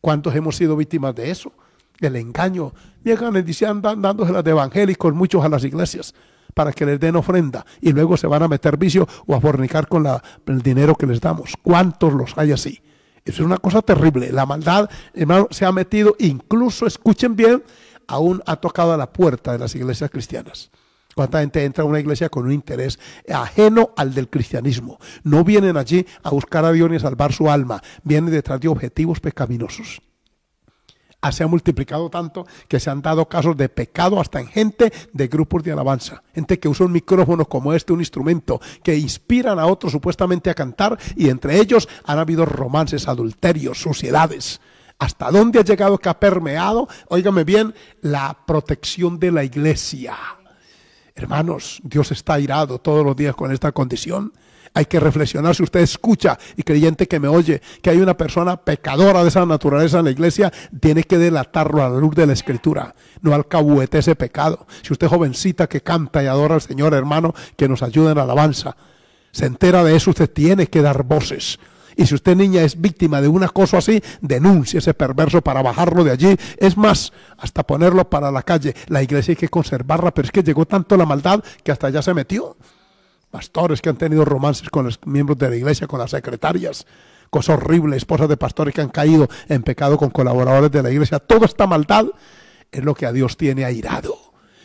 ¿Cuántos hemos sido víctimas de eso? El engaño. Llegan y dicen, las de evangélicos, muchos a las iglesias para que les den ofrenda y luego se van a meter vicio o a fornicar con el dinero que les damos. ¿Cuántos los hay así? Eso es una cosa terrible. La maldad, hermano, se ha metido, incluso, escuchen bien, aún ha tocado a la puerta de las iglesias cristianas. ¿Cuánta gente entra a una iglesia con un interés ajeno al del cristianismo? No vienen allí a buscar a Dios ni a salvar su alma, vienen detrás de objetivos pecaminosos. Ah, se ha multiplicado tanto que se han dado casos de pecado hasta en gente de grupos de alabanza, gente que usa un micrófono como este, un instrumento, que inspiran a otros supuestamente a cantar y entre ellos han habido romances, adulterios, suciedades. ¿Hasta dónde ha llegado que ha permeado, óigame bien, la protección de la iglesia? Hermanos, Dios está irado todos los días con esta condición. Hay que reflexionar si usted escucha y creyente que me oye que hay una persona pecadora de esa naturaleza en la iglesia, tiene que delatarlo a la luz de la escritura, no alcahuete ese pecado. Si usted jovencita que canta y adora al Señor, hermano, que nos ayude en la alabanza, se entera de eso, usted tiene que dar voces. Y si usted niña es víctima de un acoso así, denuncie ese perverso para bajarlo de allí. Es más, hasta ponerlo para la calle. La iglesia hay que conservarla, pero es que llegó tanto la maldad que hasta allá se metió pastores que han tenido romances con los miembros de la iglesia, con las secretarias, Cosas horrible, esposas de pastores que han caído en pecado con colaboradores de la iglesia. Toda esta maldad es lo que a Dios tiene airado.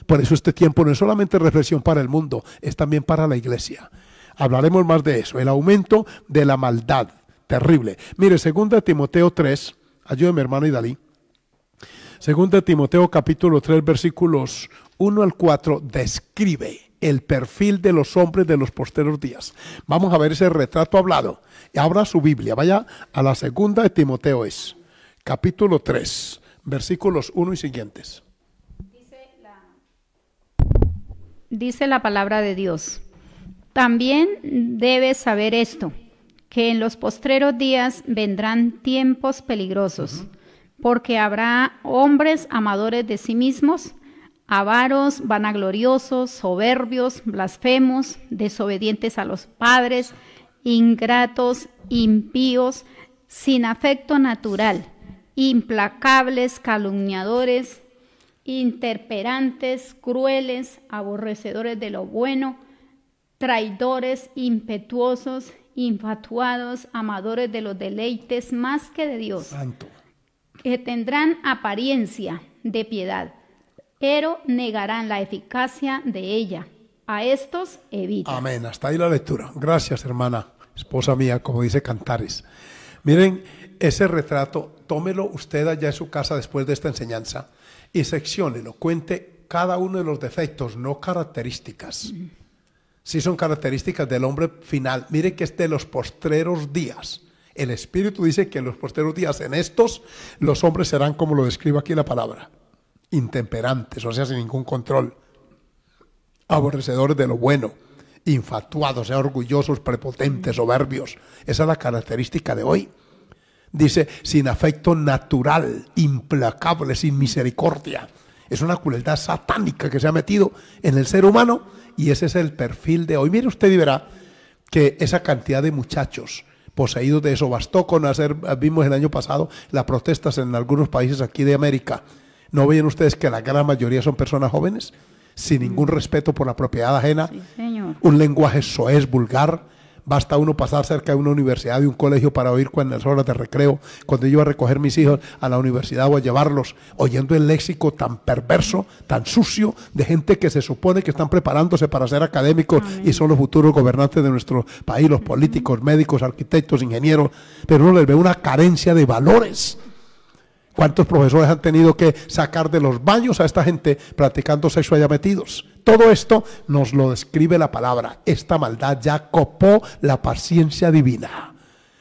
Por eso este tiempo no es solamente reflexión para el mundo, es también para la iglesia. Hablaremos más de eso, el aumento de la maldad. Terrible. Mire, 2 Timoteo 3, ayúdeme hermano Idalí. 2 Timoteo capítulo 3 versículos 1 al 4 describe el perfil de los hombres de los posteros días. Vamos a ver ese retrato hablado. Abra su Biblia, vaya a la segunda de Timoteo es, capítulo 3, versículos 1 y siguientes. Dice la, palabra de Dios. También debes saber esto, que en los postreros días vendrán tiempos peligrosos, porque habrá hombres amadores de sí mismos, avaros, vanagloriosos, soberbios, blasfemos, desobedientes a los padres, ingratos, impíos, sin afecto natural, implacables, calumniadores, interperantes, crueles, aborrecedores de lo bueno, traidores, impetuosos, infatuados, amadores de los deleites más que de Dios, que tendrán apariencia de piedad pero negarán la eficacia de ella. A estos evita. Amén. Hasta ahí la lectura. Gracias, hermana, esposa mía, como dice Cantares. Miren, ese retrato, tómelo usted allá en su casa después de esta enseñanza y lo. cuente cada uno de los defectos, no características. Si sí son características del hombre final, mire que es de los postreros días. El Espíritu dice que en los postreros días, en estos, los hombres serán como lo describe aquí la palabra intemperantes, o sea, sin ningún control, aborrecedores de lo bueno, infatuados, eh, orgullosos, prepotentes, soberbios. Esa es la característica de hoy. Dice, sin afecto natural, implacable, sin misericordia. Es una crueldad satánica que se ha metido en el ser humano y ese es el perfil de hoy. Mire usted y verá que esa cantidad de muchachos poseídos de eso bastó con hacer, vimos el año pasado las protestas en algunos países aquí de América, ¿No ven ustedes que la gran mayoría son personas jóvenes? Sin mm. ningún respeto por la propiedad ajena. Un lenguaje soez, vulgar. Basta uno pasar cerca de una universidad, de un colegio para oír cuando las horas de recreo, cuando yo iba a recoger mis hijos a la universidad o a llevarlos, oyendo el léxico tan perverso, tan sucio, de gente que se supone que están preparándose para ser académicos y son los futuros gobernantes de nuestro país, los políticos, médicos, arquitectos, ingenieros, pero uno les ve una carencia de valores ¿Cuántos profesores han tenido que sacar de los baños a esta gente practicando sexo allá metidos? Todo esto nos lo describe la palabra. Esta maldad ya copó la paciencia divina.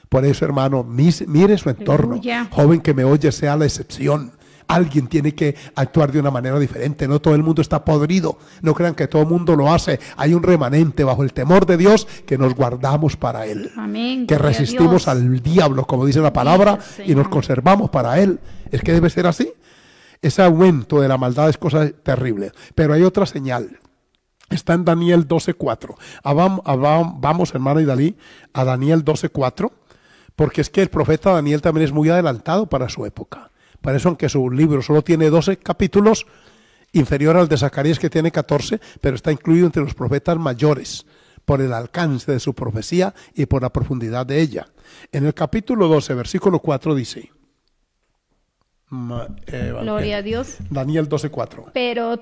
Por eso, hermano, mire su entorno. Joven que me oye, sea la excepción alguien tiene que actuar de una manera diferente. No todo el mundo está podrido. No crean que todo el mundo lo hace. Hay un remanente bajo el temor de Dios que nos guardamos para Él. Que resistimos al diablo, como dice la palabra, y nos conservamos para Él. Es que debe ser así. Ese aumento de la maldad es cosa terrible. Pero hay otra señal. Está en Daniel 12.4. Vamos, hermano Dalí, a Daniel 12.4, porque es que el profeta Daniel también es muy adelantado para su época. Por eso, aunque su libro solo tiene 12 capítulos, inferior al de Zacarías que tiene 14, pero está incluido entre los profetas mayores por el alcance de su profecía y por la profundidad de ella. En el capítulo 12, versículo 4 dice, eh, Gloria a Dios. Daniel 4. Pero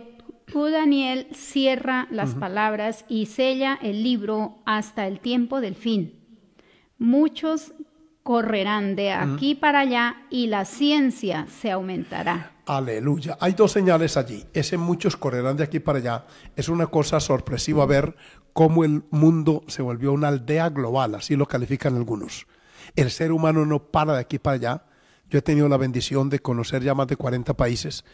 tú, Daniel, cierra las palabras y sella el libro hasta el tiempo del fin. Muchos correrán de aquí para allá y la ciencia se aumentará. Aleluya. Hay dos señales allí. Ese muchos correrán de aquí para allá. Es una cosa sorpresiva ver cómo el mundo se volvió una aldea global, así lo califican algunos. El ser humano no para de aquí para allá. Yo he tenido la bendición de conocer ya más de 40 países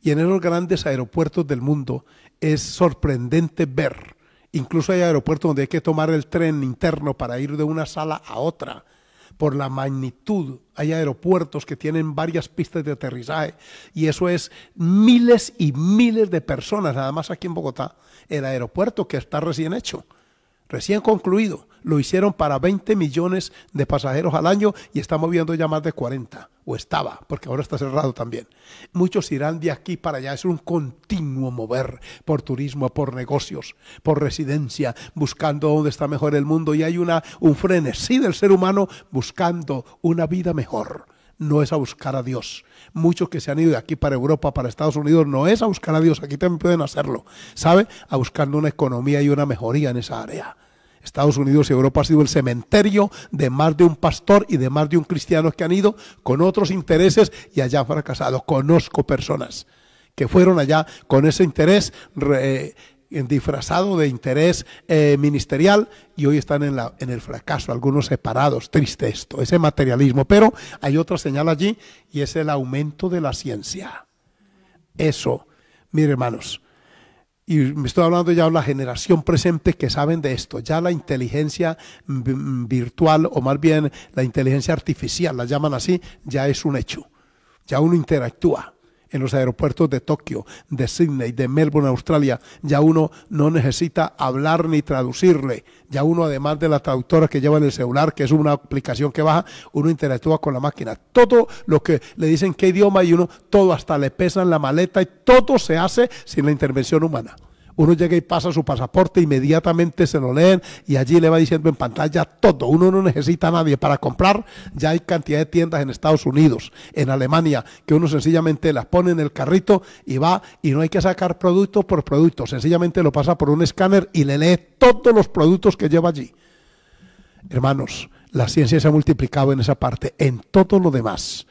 y en esos grandes aeropuertos del mundo es sorprendente ver. Incluso hay aeropuertos donde hay que tomar el tren interno para ir de una sala a otra por la magnitud. Hay aeropuertos que tienen varias pistas de aterrizaje y eso es miles y miles de personas, nada más aquí en Bogotá, el aeropuerto que está recién hecho recién concluido. Lo hicieron para 20 millones de pasajeros al año y está moviendo ya más de 40, o estaba, porque ahora está cerrado también. Muchos irán de aquí para allá, es un continuo mover por turismo, por negocios, por residencia, buscando dónde está mejor el mundo y hay una, un frenesí del ser humano buscando una vida mejor no es a buscar a Dios. Muchos que se han ido de aquí para Europa, para Estados Unidos, no es a buscar a Dios. Aquí también pueden hacerlo, ¿sabe? A buscar una economía y una mejoría en esa área. Estados Unidos y Europa ha sido el cementerio de más de un pastor y de más de un cristiano que han ido con otros intereses y allá han fracasado. Conozco personas que fueron allá con ese interés disfrazado de interés eh, ministerial y hoy están en, en el fracaso, algunos separados, triste esto, ese materialismo. Pero hay otra señal allí y es el aumento de la ciencia. Eso, mire hermanos, y me estoy hablando ya de la generación presente que saben de esto, ya la inteligencia mm, virtual o más bien la inteligencia artificial, la llaman así, ya es un hecho, ya uno interactúa en los aeropuertos de Tokio, de Sydney, de Melbourne, Australia. Ya uno no necesita hablar ni traducirle. Ya uno, además de la traductora que lleva en el celular, que es una aplicación que baja, uno interactúa con la máquina. Todo lo que le dicen qué idioma y uno, todo hasta le pesan la maleta y todo se hace sin la intervención humana. Uno llega y pasa su pasaporte, inmediatamente se lo leen y allí le va diciendo en pantalla todo. Uno no necesita a nadie para comprar. Ya hay cantidad de tiendas en Estados Unidos, en Alemania, que uno sencillamente las pone en el carrito y va y no hay que sacar producto por producto. Sencillamente lo pasa por un escáner y le lee todos los productos que lleva allí. Hermanos, la ciencia se ha multiplicado en esa parte, en todo lo demás.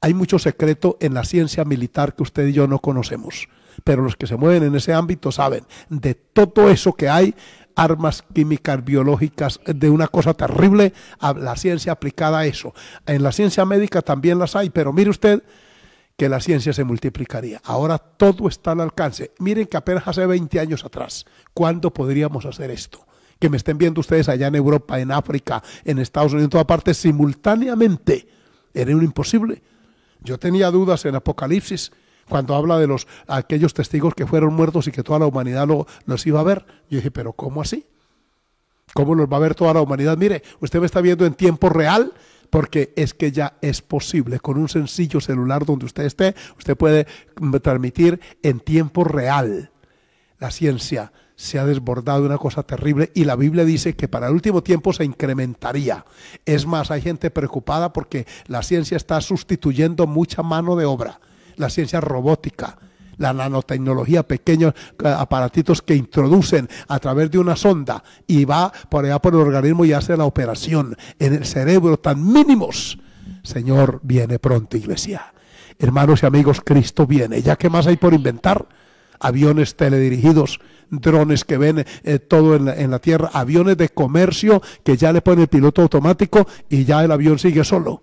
Hay mucho secreto en la ciencia militar que usted y yo no conocemos pero los que se mueven en ese ámbito saben de todo eso que hay armas químicas, biológicas, de una cosa terrible, la ciencia aplicada a eso. En la ciencia médica también las hay, pero mire usted que la ciencia se multiplicaría. Ahora todo está al alcance. Miren que apenas hace 20 años atrás, ¿cuándo podríamos hacer esto? Que me estén viendo ustedes allá en Europa, en África, en Estados Unidos, en toda parte, simultáneamente. Era un imposible. Yo tenía dudas en Apocalipsis cuando habla de los aquellos testigos que fueron muertos y que toda la humanidad los iba a ver, yo dije, pero ¿cómo así? ¿Cómo los va a ver toda la humanidad? Mire, usted me está viendo en tiempo real porque es que ya es posible. Con un sencillo celular donde usted esté, usted puede mm, transmitir en tiempo real. La ciencia se ha desbordado una cosa terrible y la Biblia dice que para el último tiempo se incrementaría. Es más, hay gente preocupada porque la ciencia está sustituyendo mucha mano de obra la ciencia robótica, la nanotecnología, pequeños eh, aparatitos que introducen a través de una sonda y va por allá por el organismo y hace la operación en el cerebro tan mínimos. Señor, viene pronto, iglesia. Hermanos y amigos, Cristo viene. ¿Ya qué más hay por inventar? aviones teledirigidos, drones que ven eh, todo en la, tierra, aviones de comercio que ya le ponen el piloto automático y ya el avión sigue solo.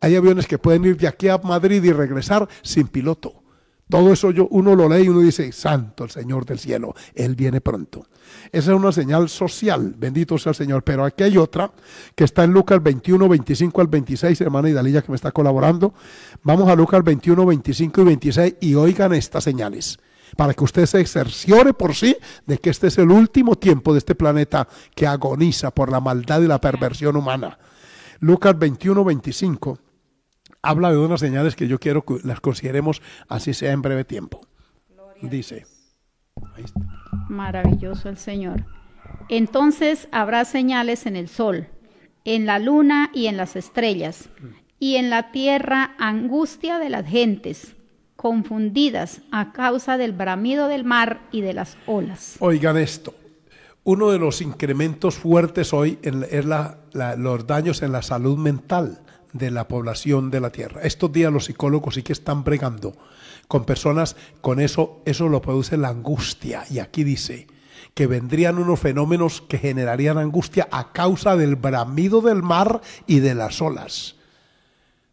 Hay aviones que pueden ir de aquí a Madrid y regresar sin piloto. Todo eso yo, uno lo lee y uno dice, Santo el Señor del cielo, Él viene pronto. Esa es una señal social, bendito sea el Señor. Pero aquí hay otra que está en Lucas 21, 25 al 26, hermana Idalilla que me está colaborando. Vamos a Lucas 21, 25 y 26 y oigan estas señales para que usted se exerciore por sí de que este es el último tiempo de este planeta que agoniza por la maldad y la perversión humana. Lucas 21, 25 habla de unas señales que yo quiero que las consideremos, así sea en breve tiempo. Dice. Maravilloso el Señor. Entonces habrá señales en el sol, en la luna y en las estrellas, y en la tierra angustia de las gentes, confundidas a causa del bramido del mar y de las olas. Oigan esto, uno de los incrementos fuertes hoy en es los daños en la salud mental de la población de la Tierra. Estos días los psicólogos sí que están pregando con personas con eso, eso lo produce la angustia. Y aquí dice que vendrían unos fenómenos que generarían angustia a causa del bramido del mar y de las olas.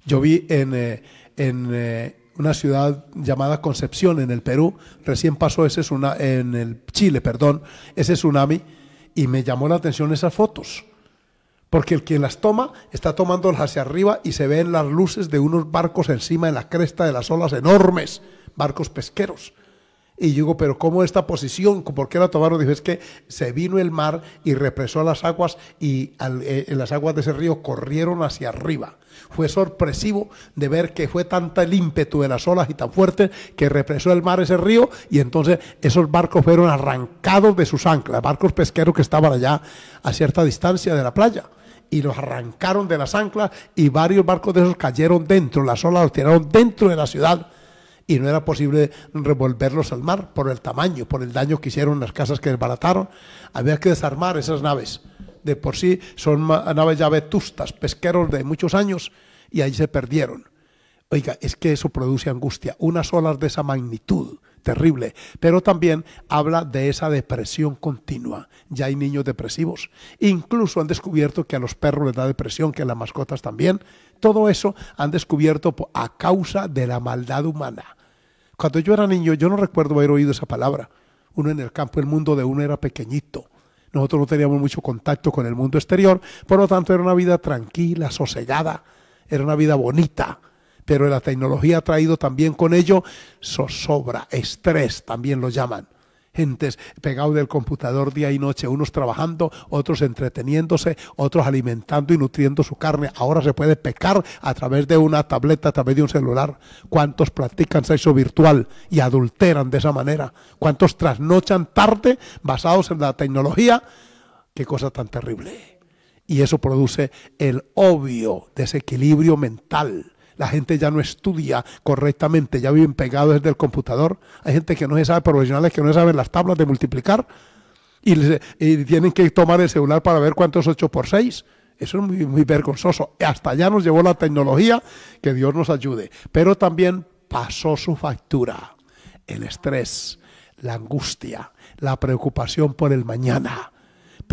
Yo vi en, eh, en eh, una ciudad llamada Concepción, en el Perú, recién pasó ese tsunami, en el Chile, perdón, ese tsunami, y me llamó la atención esas fotos porque el que las toma está tomándolas hacia arriba y se ven las luces de unos barcos encima en la cresta de las olas enormes, barcos pesqueros. Y yo digo, pero ¿cómo esta posición? ¿Por qué la tomaron? Dijo, es que se vino el mar y represó las aguas y eh, en las aguas de ese río corrieron hacia arriba. Fue sorpresivo de ver que fue tanta el ímpetu de las olas y tan fuerte que represó el mar ese río y entonces esos barcos fueron arrancados de sus anclas, barcos pesqueros que estaban allá a cierta distancia de la playa y los arrancaron de las anclas y varios barcos de esos cayeron dentro, las olas los tiraron dentro de la ciudad y no era posible revolverlos al mar por el tamaño, por el daño que hicieron las casas que desbarataron. Había que desarmar esas naves. De por sí son naves ya vetustas, pesqueros de muchos años y ahí se perdieron. Oiga, es que eso produce angustia. Unas olas de esa magnitud terrible, pero también habla de esa depresión continua. Ya hay niños depresivos. Incluso han descubierto que a los perros les da depresión, que a las mascotas también. Todo eso han descubierto a causa de la maldad humana. Cuando yo era niño, yo no recuerdo haber oído esa palabra. Uno en el campo, el mundo de uno era pequeñito. Nosotros no teníamos mucho contacto con el mundo exterior, por lo tanto era una vida tranquila, sosegada, era una vida bonita pero la tecnología ha traído también con ello zozobra, estrés, también lo llaman. Gentes pegados del computador día y noche, unos trabajando, otros entreteniéndose, otros alimentando y nutriendo su carne. Ahora se puede pecar a través de una tableta, a través de un celular. ¿Cuántos practican sexo virtual y adulteran de esa manera? ¿Cuántos trasnochan tarde basados en la tecnología? Qué cosa tan terrible. Y eso produce el obvio desequilibrio mental la gente ya no estudia correctamente, ya viven pegados desde el computador. Hay gente que no se sabe, profesionales que no saben las tablas de multiplicar y, tienen que tomar el celular para ver cuánto es 8 por 6. Eso es muy, muy vergonzoso. Hasta ya nos llevó la tecnología, que Dios nos ayude. Pero también pasó su factura, el estrés, la angustia, la preocupación por el mañana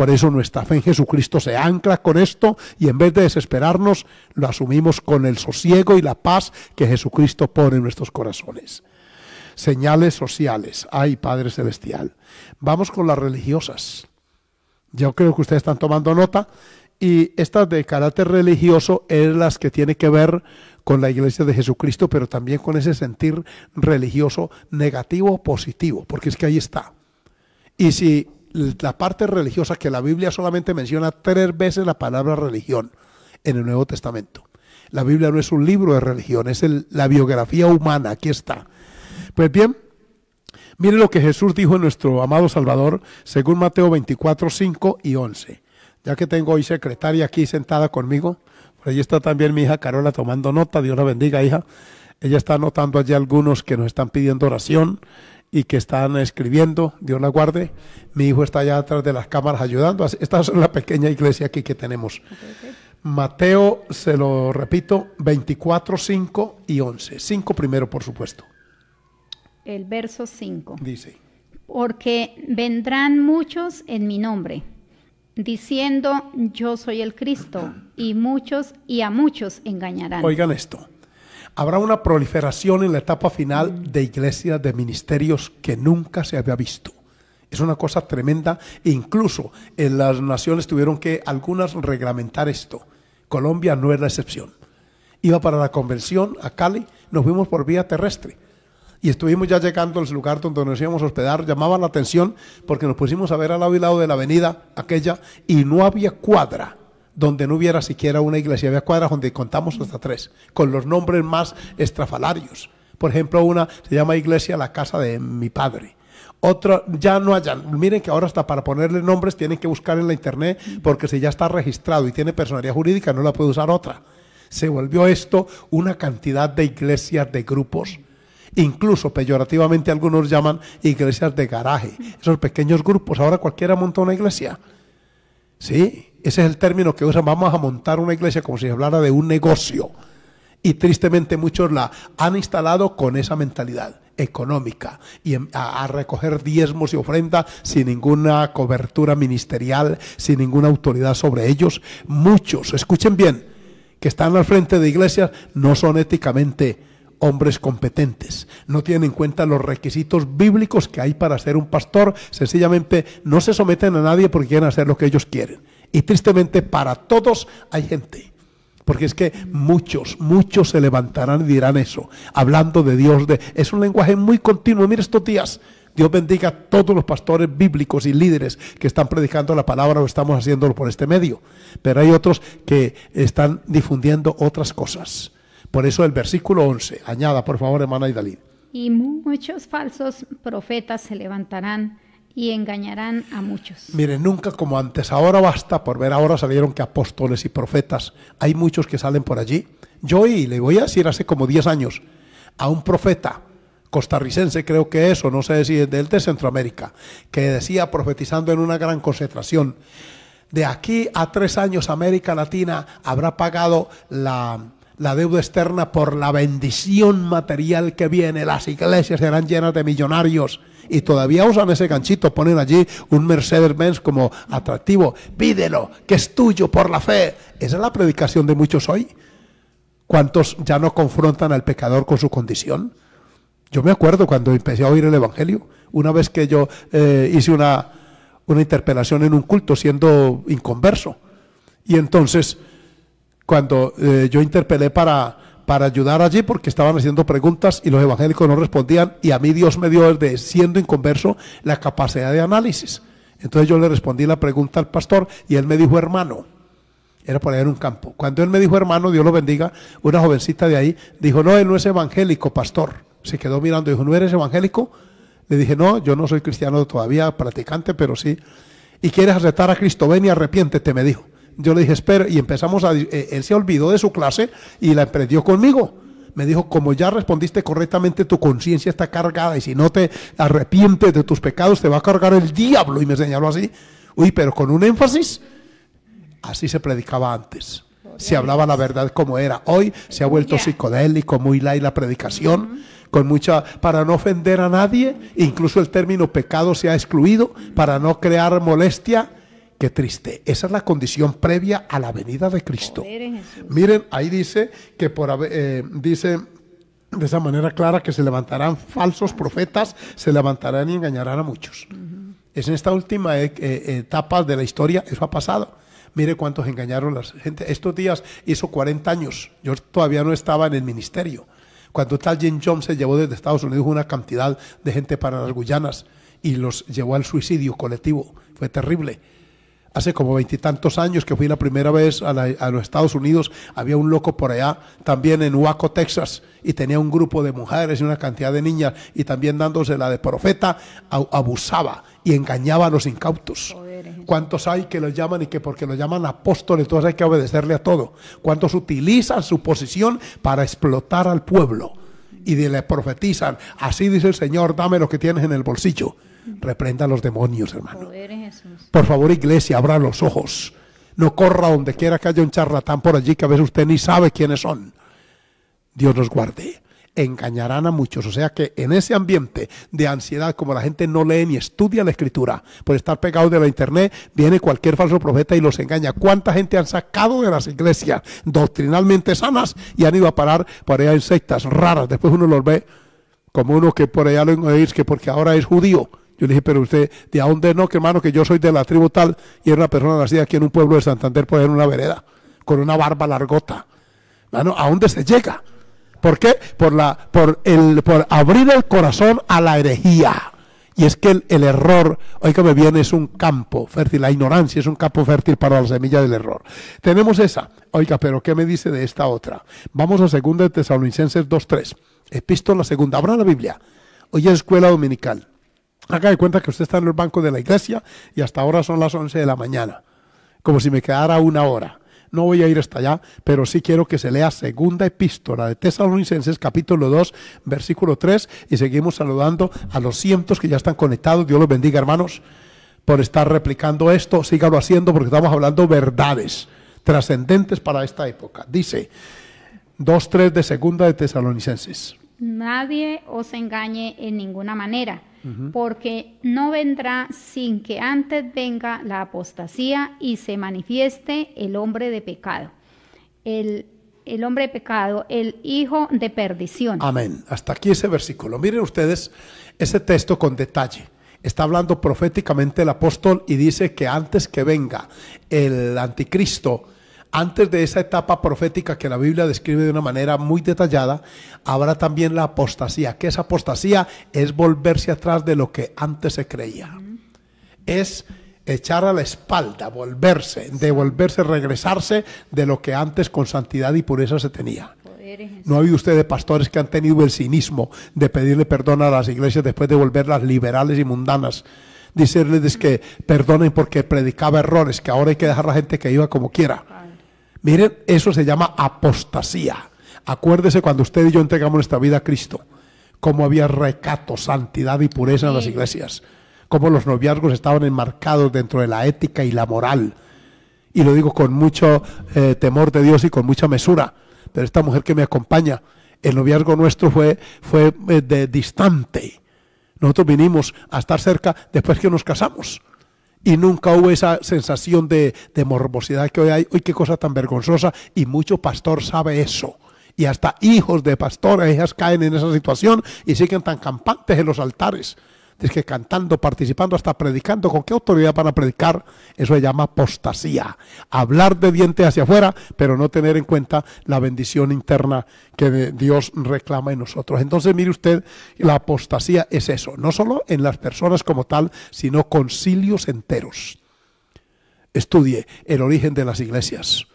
por eso nuestra fe en Jesucristo se ancla con esto y en vez de desesperarnos, lo asumimos con el sosiego y la paz que Jesucristo pone en nuestros corazones. Señales sociales. Ay, Padre Celestial. Vamos con las religiosas. Yo creo que ustedes están tomando nota y estas de carácter religioso es las que tiene que ver con la iglesia de Jesucristo, pero también con ese sentir religioso negativo o positivo, porque es que ahí está. Y si la parte religiosa, que la Biblia solamente menciona tres veces la palabra religión en el Nuevo Testamento. La Biblia no es un libro de religión, es la biografía humana, aquí está. Pues bien, mire lo que Jesús dijo en nuestro amado Salvador, según Mateo 24, 5 y 11. Ya que tengo hoy secretaria aquí sentada conmigo, por ahí está también mi hija Carola tomando nota, Dios la bendiga, hija. Ella está anotando allí algunos que nos están pidiendo oración y que están escribiendo, Dios la guarde. Mi hijo está allá atrás de las cámaras ayudando. Esta es la pequeña iglesia aquí que tenemos. Mateo, se lo repito, 24, 5 y 11. 5 primero, por supuesto. El verso 5. Dice. Porque vendrán muchos en mi nombre, diciendo, yo soy el Cristo, y muchos y a muchos engañarán. Oigan esto habrá una proliferación en la etapa final mm. de iglesias, de ministerios que nunca se había visto. Es una cosa tremenda. E incluso en las naciones tuvieron que algunas reglamentar esto. Colombia no es la excepción. Iba para la convención a Cali, nos fuimos por vía terrestre. Y estuvimos ya llegando al lugar donde nos íbamos a hospedar. Llamaba la atención porque nos pusimos a ver al lado y lado de la avenida aquella y no había cuadra donde no hubiera siquiera una iglesia, había cuadras donde contamos hasta tres, con los nombres más estrafalarios. Por ejemplo, una se llama Iglesia La Casa de mi Padre. Otra, ya no hayan. Miren que ahora hasta para ponerle nombres tienen que buscar en la internet, porque si ya está registrado y tiene personalidad jurídica, no la puede usar otra. Se volvió esto una cantidad de iglesias, de grupos incluso peyorativamente algunos llaman iglesias de garaje, esos pequeños grupos, ahora cualquiera monta una iglesia. ¿Sí? Ese es el término que usan. Vamos a montar una iglesia como si se hablara de un negocio. Y tristemente muchos la han instalado con esa mentalidad económica y em, a, recoger diezmos y ofrendas sin ninguna cobertura ministerial, sin ninguna autoridad sobre ellos. Muchos, escuchen bien, que están al frente de iglesias no son éticamente hombres competentes. No tienen en cuenta los requisitos bíblicos que hay para ser un pastor. Sencillamente no se someten a nadie porque quieren hacer lo que ellos quieren. Y tristemente para todos hay gente. Porque es que muchos, muchos se levantarán y dirán eso, hablando de Dios. De, es un lenguaje muy continuo. Mire estos días. Dios bendiga a todos los pastores bíblicos y líderes que están predicando la palabra o estamos haciéndolo por este medio. Pero hay otros que están difundiendo otras cosas. Por eso el versículo 11, añada por favor hermana Dalí. Y muchos falsos profetas se levantarán y engañarán a muchos. Miren, nunca como antes, ahora basta por ver, ahora salieron que apóstoles y profetas, hay muchos que salen por allí. Yo y le voy a decir hace como 10 años a un profeta costarricense, creo que o no sé si es del de Centroamérica, que decía profetizando en una gran concentración, de aquí a tres años América Latina habrá pagado la la deuda externa por la bendición material que viene. Las iglesias serán llenas de millonarios. Y todavía usan ese ganchito, ponen allí un Mercedes-Benz como atractivo. Pídelo, que es tuyo por la fe. Esa es la predicación de muchos hoy. ¿Cuántos ya no confrontan al pecador con su condición? Yo me acuerdo cuando empecé a oír el Evangelio, una vez que yo eh, hice una, una interpelación en un culto siendo inconverso. Y entonces cuando eh, yo interpelé para, para ayudar allí porque estaban haciendo preguntas y los evangélicos no respondían y a mí Dios me dio desde siendo inconverso la capacidad de análisis. Entonces yo le respondí la pregunta al pastor y él me dijo hermano. Era por ahí en un campo. Cuando él me dijo hermano, Dios lo bendiga, una jovencita de ahí dijo, no, él no es evangélico, pastor. Se quedó mirando y dijo, ¿no eres evangélico? Le dije, no, yo no soy cristiano todavía, practicante, pero sí. ¿Y quieres aceptar a Cristo? Ven y arrepiéntete, me dijo. Yo le dije, espera, y empezamos a... Eh, él se olvidó de su clase y la emprendió conmigo. Me dijo, como ya respondiste correctamente, tu conciencia está cargada y si no te arrepientes de tus pecados, te va a cargar el diablo. Y me señaló así. Uy, pero con un énfasis. Así se predicaba antes. Se hablaba la verdad como era. Hoy se ha vuelto psicodélico, muy light la predicación, con mucha para no ofender a nadie, incluso el término pecado se ha excluido para no crear molestia Qué triste. Esa es la condición previa a la venida de Cristo. Miren, ahí dice que por eh, dice de esa manera clara que se levantarán falsos profetas, se levantarán y engañarán a muchos. Es en esta última eh, eh, etapa de la historia eso ha pasado. Mire cuántos engañaron la gente. Estos días hizo 40 años. Yo todavía no estaba en el ministerio. Cuando tal Jim Jones se llevó desde Estados Unidos una cantidad de gente para las Guyanas y los llevó al suicidio colectivo. Fue terrible hace como veintitantos años que fui la primera vez a, los Estados Unidos, había un loco por allá, también en Waco, Texas, y tenía un grupo de mujeres y una cantidad de niñas, y también dándose la de profeta, abusaba y engañaba a los incautos. ¿Cuántos hay que los llaman y que porque lo llaman apóstoles, entonces hay que obedecerle a todo? ¿Cuántos utilizan su posición para explotar al pueblo? Y le profetizan, así dice el Señor, dame lo que tienes en el bolsillo Reprenda a los demonios, hermano. Por favor, iglesia, abra los ojos. No corra donde quiera que haya un charlatán por allí que a veces usted ni sabe quiénes son. Dios los guarde. Engañarán a muchos. O sea que en ese ambiente de ansiedad, como la gente no lee ni estudia la escritura, por estar pegado de la internet, viene cualquier falso profeta y los engaña. ¿Cuánta gente han sacado de las iglesias doctrinalmente sanas y han ido a parar por allá en sectas raras? Después uno los ve como uno que por allá lo es que porque ahora es judío yo le dije, pero usted, ¿de dónde no, que hermano, que yo soy de la tribu tal y era una persona nacida aquí en un pueblo de Santander, pues en una vereda, con una barba largota? Hermano, ¿a dónde se llega? ¿Por qué? Por, la, por, el, por abrir el corazón a la herejía. Y es que el, error, oiga, me viene, es un campo fértil, la ignorancia es un campo fértil para la semilla del error. Tenemos esa. Oiga, pero ¿qué me dice de esta otra? Vamos a segunda de Tesalonicenses 2.3, epístola segunda. Abra la Biblia. Hoy es escuela dominical. Haga de cuenta que usted está en el banco de la iglesia y hasta ahora son las 11 de la mañana, como si me quedara una hora. No voy a ir hasta allá, pero sí quiero que se lea segunda epístola de Tesalonicenses capítulo 2, versículo 3 y seguimos saludando a los cientos que ya están conectados. Dios los bendiga, hermanos, por estar replicando esto. Sígalo haciendo porque estamos hablando verdades trascendentes para esta época. Dice 2.3 de segunda de Tesalonicenses. Nadie os engañe en ninguna manera porque no vendrá sin que antes venga la apostasía y se manifieste el hombre de pecado. El, el hombre de pecado, el hijo de perdición. Amén. Hasta aquí ese versículo. Miren ustedes ese texto con detalle. Está hablando proféticamente el apóstol y dice que antes que venga el anticristo, antes de esa etapa profética que la Biblia describe de una manera muy detallada, habrá también la apostasía, que esa apostasía es volverse atrás de lo que antes se creía. Es echar a la espalda, volverse, devolverse, regresarse de lo que antes con santidad y pureza se tenía. No ha habido ustedes pastores que han tenido el cinismo de pedirle perdón a las iglesias después de volverlas liberales y mundanas. decirles que perdonen porque predicaba errores, que ahora hay que dejar a la gente que iba como quiera. Miren, eso se llama apostasía. Acuérdese cuando usted y yo entregamos nuestra vida a Cristo, cómo había recato, santidad y pureza en las iglesias, cómo los noviazgos estaban enmarcados dentro de la ética y la moral. Y lo digo con mucho eh, temor de Dios y con mucha mesura. Pero esta mujer que me acompaña, el noviazgo nuestro fue, fue eh, de distante. Nosotros vinimos a estar cerca después que nos casamos y nunca hubo esa sensación de, de, morbosidad que hoy hay. Hoy qué cosa tan vergonzosa y mucho pastor sabe eso. Y hasta hijos de pastores, ellas caen en esa situación y siguen tan campantes en los altares es que cantando, participando, hasta predicando. ¿Con qué autoridad van a predicar? Eso se llama apostasía. Hablar de dientes hacia afuera, pero no tener en cuenta la bendición interna que Dios reclama en nosotros. Entonces, mire usted, la apostasía es eso, no solo en las personas como tal, sino concilios enteros. Estudie el origen de las iglesias,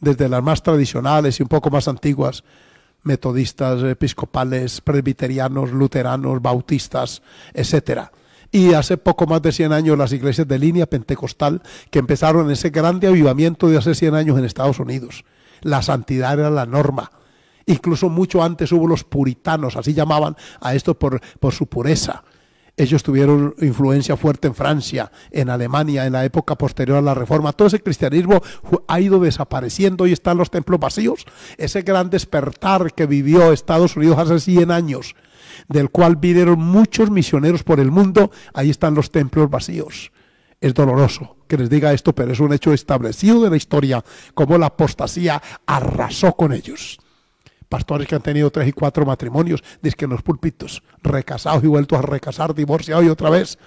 desde las más tradicionales y un poco más antiguas metodistas, episcopales, presbiterianos, luteranos, bautistas, etcétera y hace poco más de 100 años las iglesias de línea pentecostal que empezaron ese grande avivamiento de hace 100 años en Estados Unidos. La santidad era la norma. Incluso mucho antes hubo los puritanos, así llamaban a esto por su pureza. Ellos tuvieron influencia fuerte en Francia, en Alemania, en la época posterior a la Reforma. Todo ese cristianismo ha ido desapareciendo y están los templos vacíos. Ese gran despertar que vivió Estados Unidos hace 100 años, del cual vinieron muchos misioneros por el mundo, ahí están los templos vacíos. Es doloroso que les diga esto, pero es un hecho establecido de la historia, como la apostasía arrasó con ellos pastores que han tenido tres y cuatro matrimonios, que en los púlpitos, recasados y vueltos a recasar, divorciados y otra vez.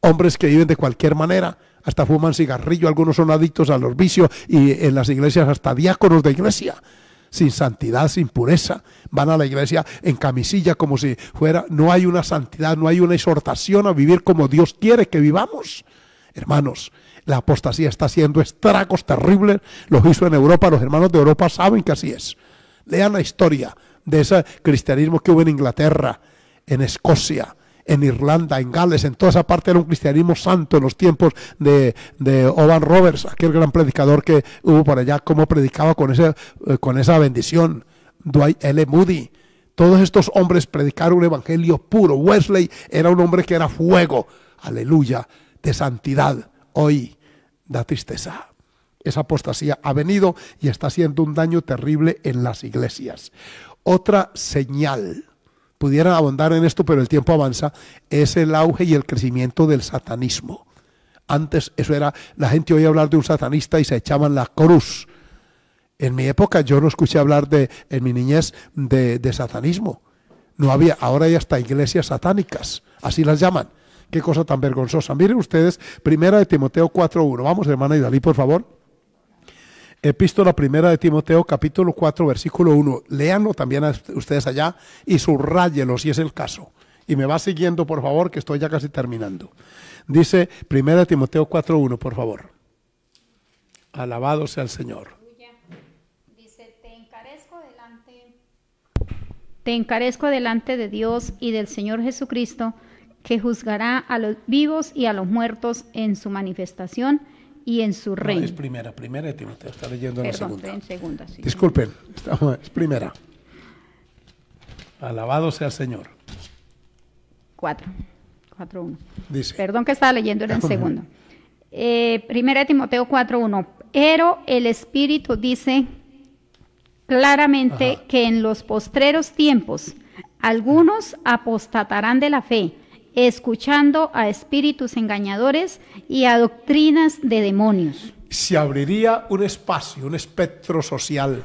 Hombres que viven de cualquier manera, hasta fuman cigarrillo, algunos son adictos a los vicios y en las iglesias hasta diáconos de iglesia, sin santidad, sin pureza, van a la iglesia en camisilla como si fuera, no hay una santidad, no hay una exhortación a vivir como Dios quiere que vivamos. Hermanos, la apostasía está haciendo estragos terribles, los hizo en Europa, los hermanos de Europa saben que así es. Lean la historia de ese cristianismo que hubo en Inglaterra, en Escocia, en Irlanda, en Gales, en toda esa parte era un cristianismo santo en los tiempos de, de Oban Roberts, aquel gran predicador que hubo por allá, cómo predicaba con, ese, eh, con esa bendición. Dwight L. Moody. Todos estos hombres predicaron un evangelio puro. Wesley era un hombre que era fuego, aleluya, de santidad. Hoy da tristeza esa apostasía ha venido y está haciendo un daño terrible en las iglesias. Otra señal, pudiera abundar en esto, pero el tiempo avanza, es el auge y el crecimiento del satanismo. Antes eso era, la gente oía hablar de un satanista y se echaban la cruz. En mi época yo no escuché hablar de, en mi niñez, de, satanismo. No había, ahora hay hasta iglesias satánicas, así las llaman. Qué cosa tan vergonzosa. Miren ustedes, primera de Timoteo 4.1. Vamos, hermana Idalí, por favor. Epístola primera de Timoteo, capítulo 4, versículo 1. Léanlo también a ustedes allá y subrayelo si es el caso. Y me va siguiendo, por favor, que estoy ya casi terminando. Dice primera de Timoteo 4, 1, por favor. Alabado sea el Señor. Dice, te encarezco delante, te encarezco delante de Dios y del Señor Jesucristo, que juzgará a los vivos y a los muertos en su manifestación y en su reino. es primera, primera de Timoteo, está leyendo en la segunda. En segunda Disculpen, es primera. Alabado sea el Señor. Cuatro, cuatro uno. Dice. Perdón que estaba leyendo en el segundo. Eh, primera de Timoteo 4.1. Pero el Espíritu dice claramente que en los postreros tiempos algunos apostatarán de la fe escuchando a espíritus engañadores y a doctrinas de demonios. Se abriría un espacio, un espectro social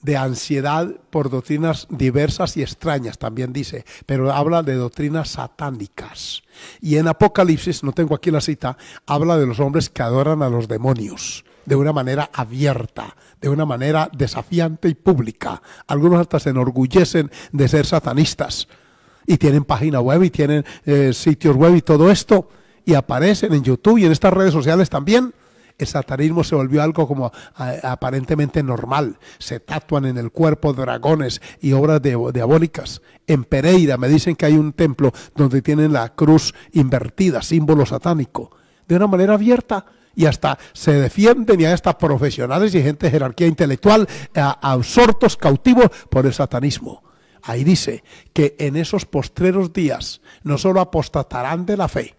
de ansiedad por doctrinas diversas y extrañas, también dice, pero habla de doctrinas satánicas. Y en Apocalipsis, no tengo aquí la cita, habla de los hombres que adoran a los demonios de una manera abierta, de una manera desafiante y pública. Algunos hasta se enorgullecen de ser satanistas y tienen página web y tienen eh, sitios web y todo esto, y aparecen en YouTube y en estas redes sociales también, el satanismo se volvió algo como aparentemente normal. Se tatúan en el cuerpo dragones y obras diabólicas. En Pereira me dicen que hay un templo donde tienen la cruz invertida, símbolo satánico, de una manera abierta. Y hasta se defienden y a estas profesionales y gente de jerarquía intelectual absortos, cautivos por el satanismo. Ahí dice que en esos postreros días no solo apostatarán de la fe,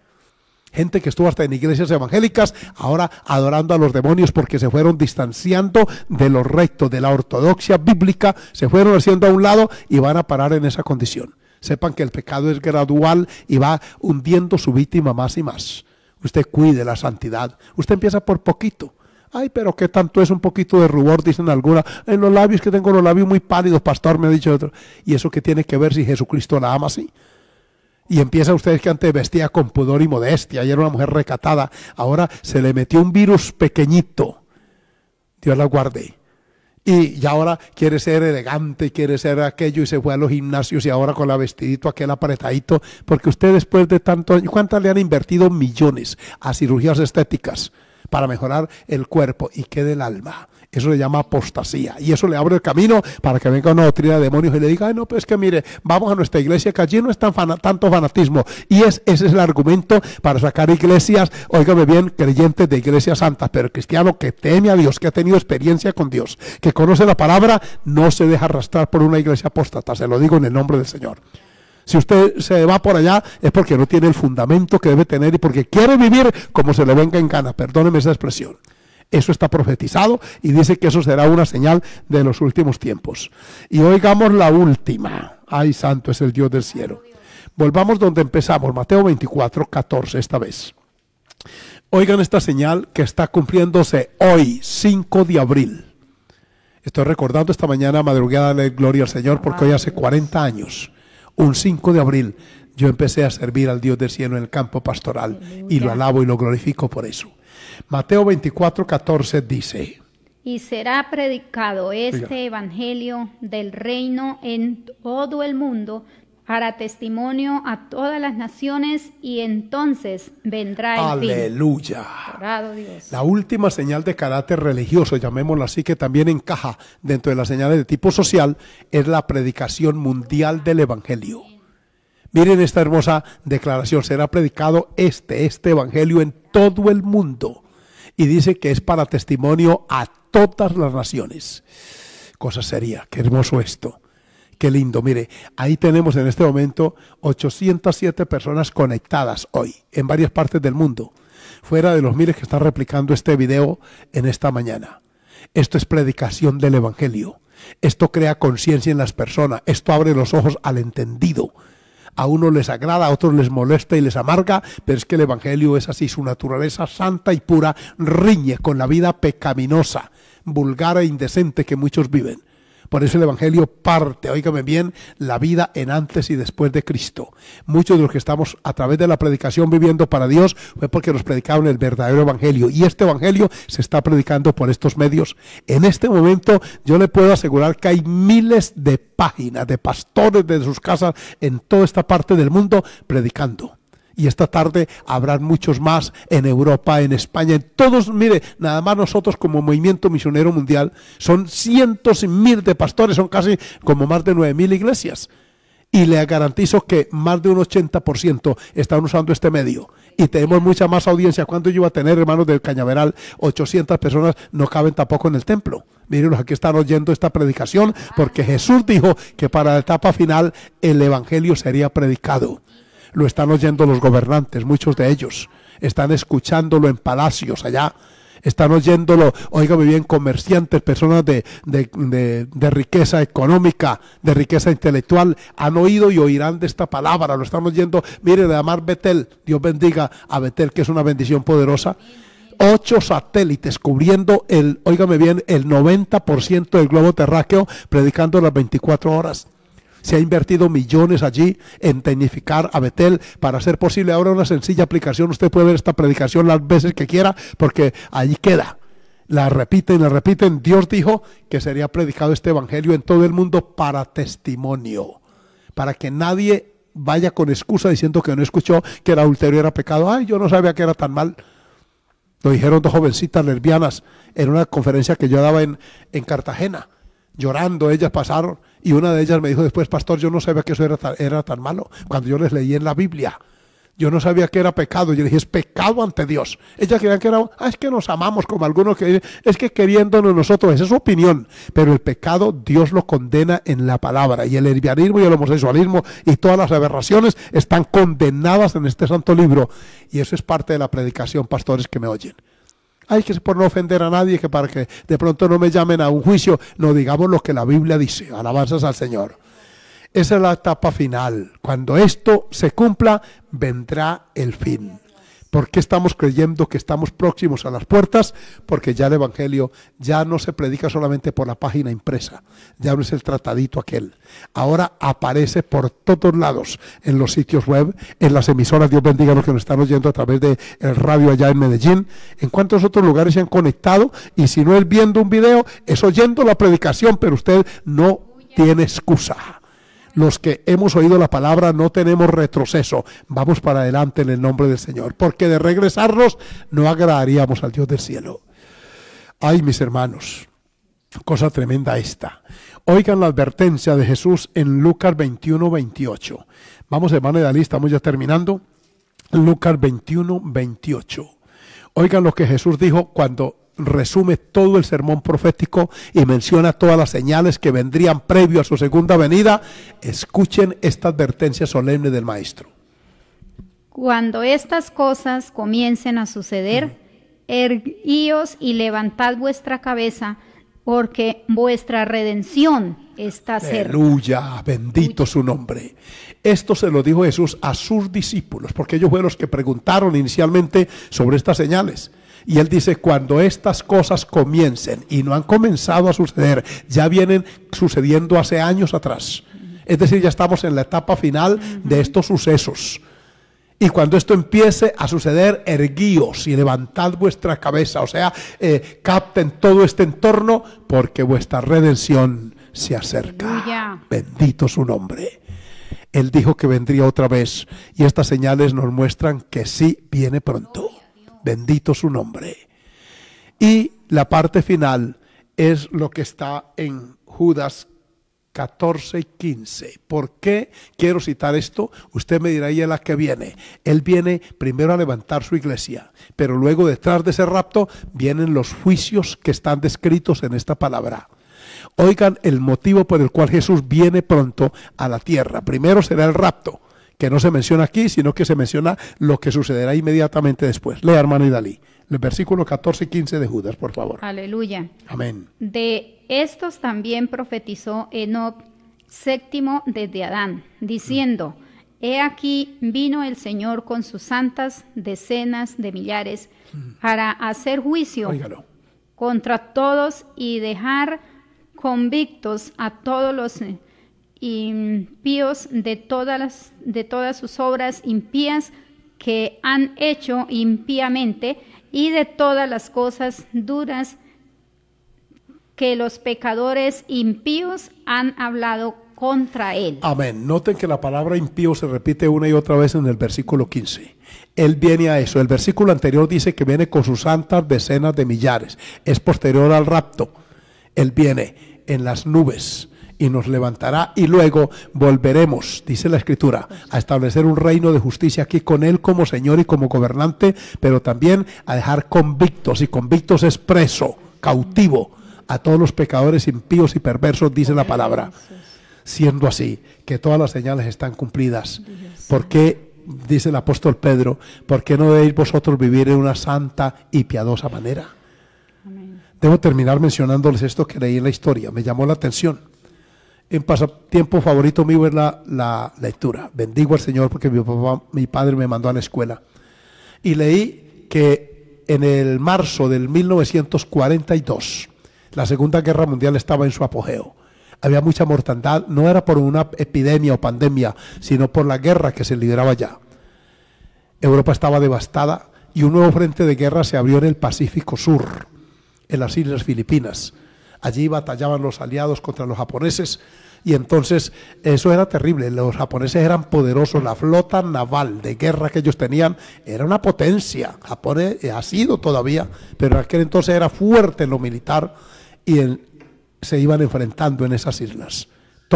gente que estuvo hasta en iglesias evangélicas, ahora adorando a los demonios porque se fueron distanciando de los recto de la ortodoxia bíblica, se fueron haciendo a un lado y van a parar en esa condición. Sepan que el pecado es gradual y va hundiendo su víctima más y más. Usted cuide la santidad. Usted empieza por poquito. Ay, pero qué tanto es un poquito de rubor, dicen algunas. En los labios que tengo los labios muy pálidos, pastor, me ha dicho otro. ¿Y eso qué tiene que ver si Jesucristo la ama así? Y empieza usted que antes vestía con pudor y modestia, y era una mujer recatada. Ahora se le metió un virus pequeñito. Dios la guarde. Y, ahora quiere ser elegante, quiere ser aquello, y se fue a los gimnasios y ahora con la vestidito aquel apretadito. Porque usted después de tanto años, ¿cuántas le han invertido millones a cirugías estéticas? para mejorar el cuerpo y quede el alma. Eso le llama apostasía. Y eso le abre el camino para que venga una doctrina de demonios y le diga, Ay, no, pues es que mire, vamos a nuestra iglesia, que allí no está tan tanto fanatismo. Y es, ese es el argumento para sacar iglesias, óigame bien, creyentes de iglesias santas, pero el cristiano que teme a Dios, que ha tenido experiencia con Dios, que conoce la palabra, no se deja arrastrar por una iglesia apóstata. Se lo digo en el nombre del Señor. Si usted se va por allá es porque no tiene el fundamento que debe tener y porque quiere vivir como se le venga en gana. Perdóneme esa expresión. Eso está profetizado y dice que eso será una señal de los últimos tiempos. Y oigamos la última. Ay, santo es el Dios del cielo. Volvamos donde empezamos, Mateo 24, 14 esta vez. Oigan esta señal que está cumpliéndose hoy, 5 de abril. Estoy recordando esta mañana madrugada, gloria al Señor, porque hoy hace 40 años un 5 de abril yo empecé a servir al Dios del cielo en el campo pastoral y lo alabo y lo glorifico por eso. Mateo 24, 14 dice. Y será predicado este evangelio del reino en todo el mundo para testimonio a todas las naciones y entonces vendrá el Aleluya. Fin. La última señal de carácter religioso, llamémosla así, que también encaja dentro de las señales de tipo social, es la predicación mundial del Evangelio. Miren esta hermosa declaración, será predicado este, este Evangelio en todo el mundo. Y dice que es para testimonio a todas las naciones. Cosa seria, qué hermoso esto. Qué lindo. Mire, ahí tenemos en este momento 807 personas conectadas hoy en varias partes del mundo, fuera de los miles que están replicando este video en esta mañana. Esto es predicación del Evangelio. Esto crea conciencia en las personas. Esto abre los ojos al entendido. A unos les agrada, a otros les molesta y les amarga, pero es que el Evangelio es así. Su naturaleza santa y pura riñe con la vida pecaminosa, vulgar e indecente que muchos viven. Por eso el Evangelio parte, oígame bien, la vida en antes y después de Cristo. Muchos de los que estamos a través de la predicación viviendo para Dios fue porque nos predicaron el verdadero Evangelio. Y este Evangelio se está predicando por estos medios. En este momento yo le puedo asegurar que hay miles de páginas de pastores de sus casas en toda esta parte del mundo predicando y esta tarde habrán muchos más en Europa, en España, en todos, mire, nada más nosotros como Movimiento Misionero Mundial, son cientos y mil de pastores, son casi como más de nueve mil iglesias. Y le garantizo que más de un 80% están usando este medio. Y tenemos mucha más audiencia. ¿Cuánto yo iba a tener, hermanos del Cañaveral? 800 personas no caben tampoco en el templo. Miren los que están oyendo esta predicación, porque Jesús dijo que para la etapa final el Evangelio sería predicado lo están oyendo los gobernantes, muchos de ellos. Están escuchándolo en palacios allá. Están oyéndolo, óigame bien, comerciantes, personas de, de, de, riqueza económica, de riqueza intelectual, han oído y oirán de esta palabra, lo están oyendo. Mire, de amar Betel, Dios bendiga a Betel, que es una bendición poderosa ocho satélites cubriendo el, óigame bien, el 90% del globo terráqueo, predicando las 24 horas. Se ha invertido millones allí en tecnificar a Betel para hacer posible ahora una sencilla aplicación. Usted puede ver esta predicación las veces que quiera porque ahí queda. La repiten, la repiten. Dios dijo que sería predicado este evangelio en todo el mundo para testimonio, para que nadie vaya con excusa diciendo que no escuchó, que la ulterior era pecado. Ay, yo no sabía que era tan mal. Lo dijeron dos jovencitas lesbianas en una conferencia que yo daba en, en Cartagena. Llorando, ellas pasaron y una de ellas me dijo después, pastor, yo no sabía que eso era tan, era tan malo. Cuando yo les leí en la Biblia, yo no sabía que era pecado. Yo le dije, es pecado ante Dios. Ella creía que era, ah, es que nos amamos, como algunos que es que queriéndonos nosotros, esa es su opinión. Pero el pecado Dios lo condena en la palabra. Y el herbianismo y el homosexualismo y todas las aberraciones están condenadas en este santo libro. Y eso es parte de la predicación, pastores que me oyen hay que por no ofender a nadie, que para que de pronto no me llamen a un juicio, no digamos lo que la Biblia dice. Alabanzas al Señor. Esa es la etapa final. Cuando esto se cumpla, vendrá el fin. ¿Por qué estamos creyendo que estamos próximos a las puertas? Porque ya el Evangelio ya no se predica solamente por la página impresa, ya no es el tratadito aquel. Ahora aparece por todos lados, en los sitios web, en las emisoras, Dios bendiga los que nos están oyendo a través de el radio allá en Medellín, en cuántos otros lugares se han conectado, y si no es viendo un video, es oyendo la predicación, pero usted no tiene excusa los que hemos oído la palabra no tenemos retroceso. Vamos para adelante en el nombre del Señor, porque de regresarnos no agradaríamos al Dios del cielo. Ay, mis hermanos, cosa tremenda esta. Oigan la advertencia de Jesús en Lucas 21, 28. Vamos, hermano lista, estamos ya terminando. Lucas 21, 28. Oigan lo que Jesús dijo cuando resume todo el sermón profético y menciona todas las señales que vendrían previo a su segunda venida, escuchen esta advertencia solemne del Maestro. Cuando estas cosas comiencen a suceder, erguíos y levantad vuestra cabeza, porque vuestra redención está cerca. Aleluya, bendito su nombre. Esto se lo dijo Jesús a sus discípulos, porque ellos fueron los que preguntaron inicialmente sobre estas señales. Y él dice, cuando estas cosas comiencen, y no han comenzado a suceder, ya vienen sucediendo hace años atrás. Es decir, ya estamos en la etapa final de estos sucesos. Y cuando esto empiece a suceder, erguíos y levantad vuestra cabeza, o sea, eh, capten todo este entorno, porque vuestra redención se acerca. Bendito su nombre. Él dijo que vendría otra vez y estas señales nos muestran que sí viene pronto. Bendito su nombre. Y la parte final es lo que está en Judas 14 y 15. ¿Por qué quiero citar esto? Usted me dirá, ¿y la que viene? Él viene primero a levantar su iglesia, pero luego detrás de ese rapto vienen los juicios que están descritos en esta palabra. Oigan el motivo por el cual Jesús viene pronto a la tierra. Primero será el rapto, que no se menciona aquí, sino que se menciona lo que sucederá inmediatamente después. Lea, hermano Idalí, el versículo 14 y 15 de Judas, por favor. Aleluya. Amén. De estos también profetizó Enoch, séptimo desde Adán, diciendo, mm. He aquí vino el Señor con sus santas decenas de millares mm. para hacer juicio contra todos y dejar convictos a todos los impíos de todas, de todas sus obras impías que han hecho impíamente y de todas las cosas duras que los pecadores impíos han hablado contra él. Amén. Noten que la palabra impío se repite una y otra vez en el versículo 15. Él viene a eso. El versículo anterior dice que viene con sus santas decenas de millares. Es posterior al rapto. Él viene en las nubes y nos levantará y luego volveremos, dice la Escritura, a establecer un reino de justicia aquí con Él como Señor y como gobernante, pero también a dejar convictos y convictos expreso, cautivo a todos los pecadores impíos y perversos, dice la palabra. Siendo así, que todas las señales están cumplidas. ¿Por qué, dice el apóstol Pedro, por qué no debéis vosotros vivir en una santa y piadosa manera? Debo terminar mencionándoles esto que leí en la historia, me llamó la atención. En pasatiempo favorito mío es la, lectura. Bendigo al Señor porque mi, papá, mi padre me mandó a la escuela. Y leí que en el marzo del 1942, la Segunda Guerra Mundial estaba en su apogeo. Había mucha mortandad, no era por una epidemia o pandemia, sino por la guerra que se lideraba ya. Europa estaba devastada y un nuevo frente de guerra se abrió en el Pacífico Sur, en las Islas Filipinas Allí batallaban los aliados contra los japoneses y entonces eso era terrible. Los japoneses eran poderosos, la flota naval de guerra que ellos tenían era una potencia. Japón e, eh, ha sido todavía, pero en aquel entonces era fuerte en lo militar y se iban enfrentando en esas islas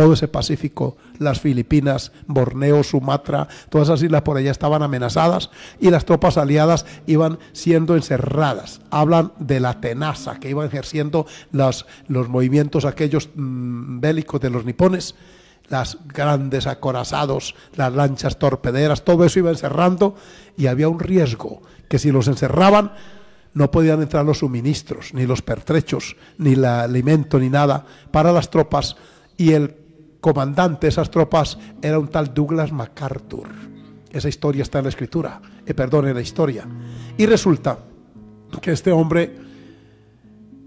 todo ese Pacífico, las Filipinas, Borneo, Sumatra, todas esas islas por allá estaban amenazadas y las tropas aliadas iban siendo encerradas. Hablan de la tenaza que iban ejerciendo las, los movimientos aquellos mm, bélicos de los nipones las grandes acorazados, las lanchas torpederas, todo eso iba encerrando y había un riesgo que si los encerraban no podían entrar los suministros, ni los pertrechos, ni el alimento, ni nada para las tropas y el comandante de esas tropas era un tal Douglas MacArthur. Esa historia está en la escritura, eh, perdón, en la historia. Y resulta que este hombre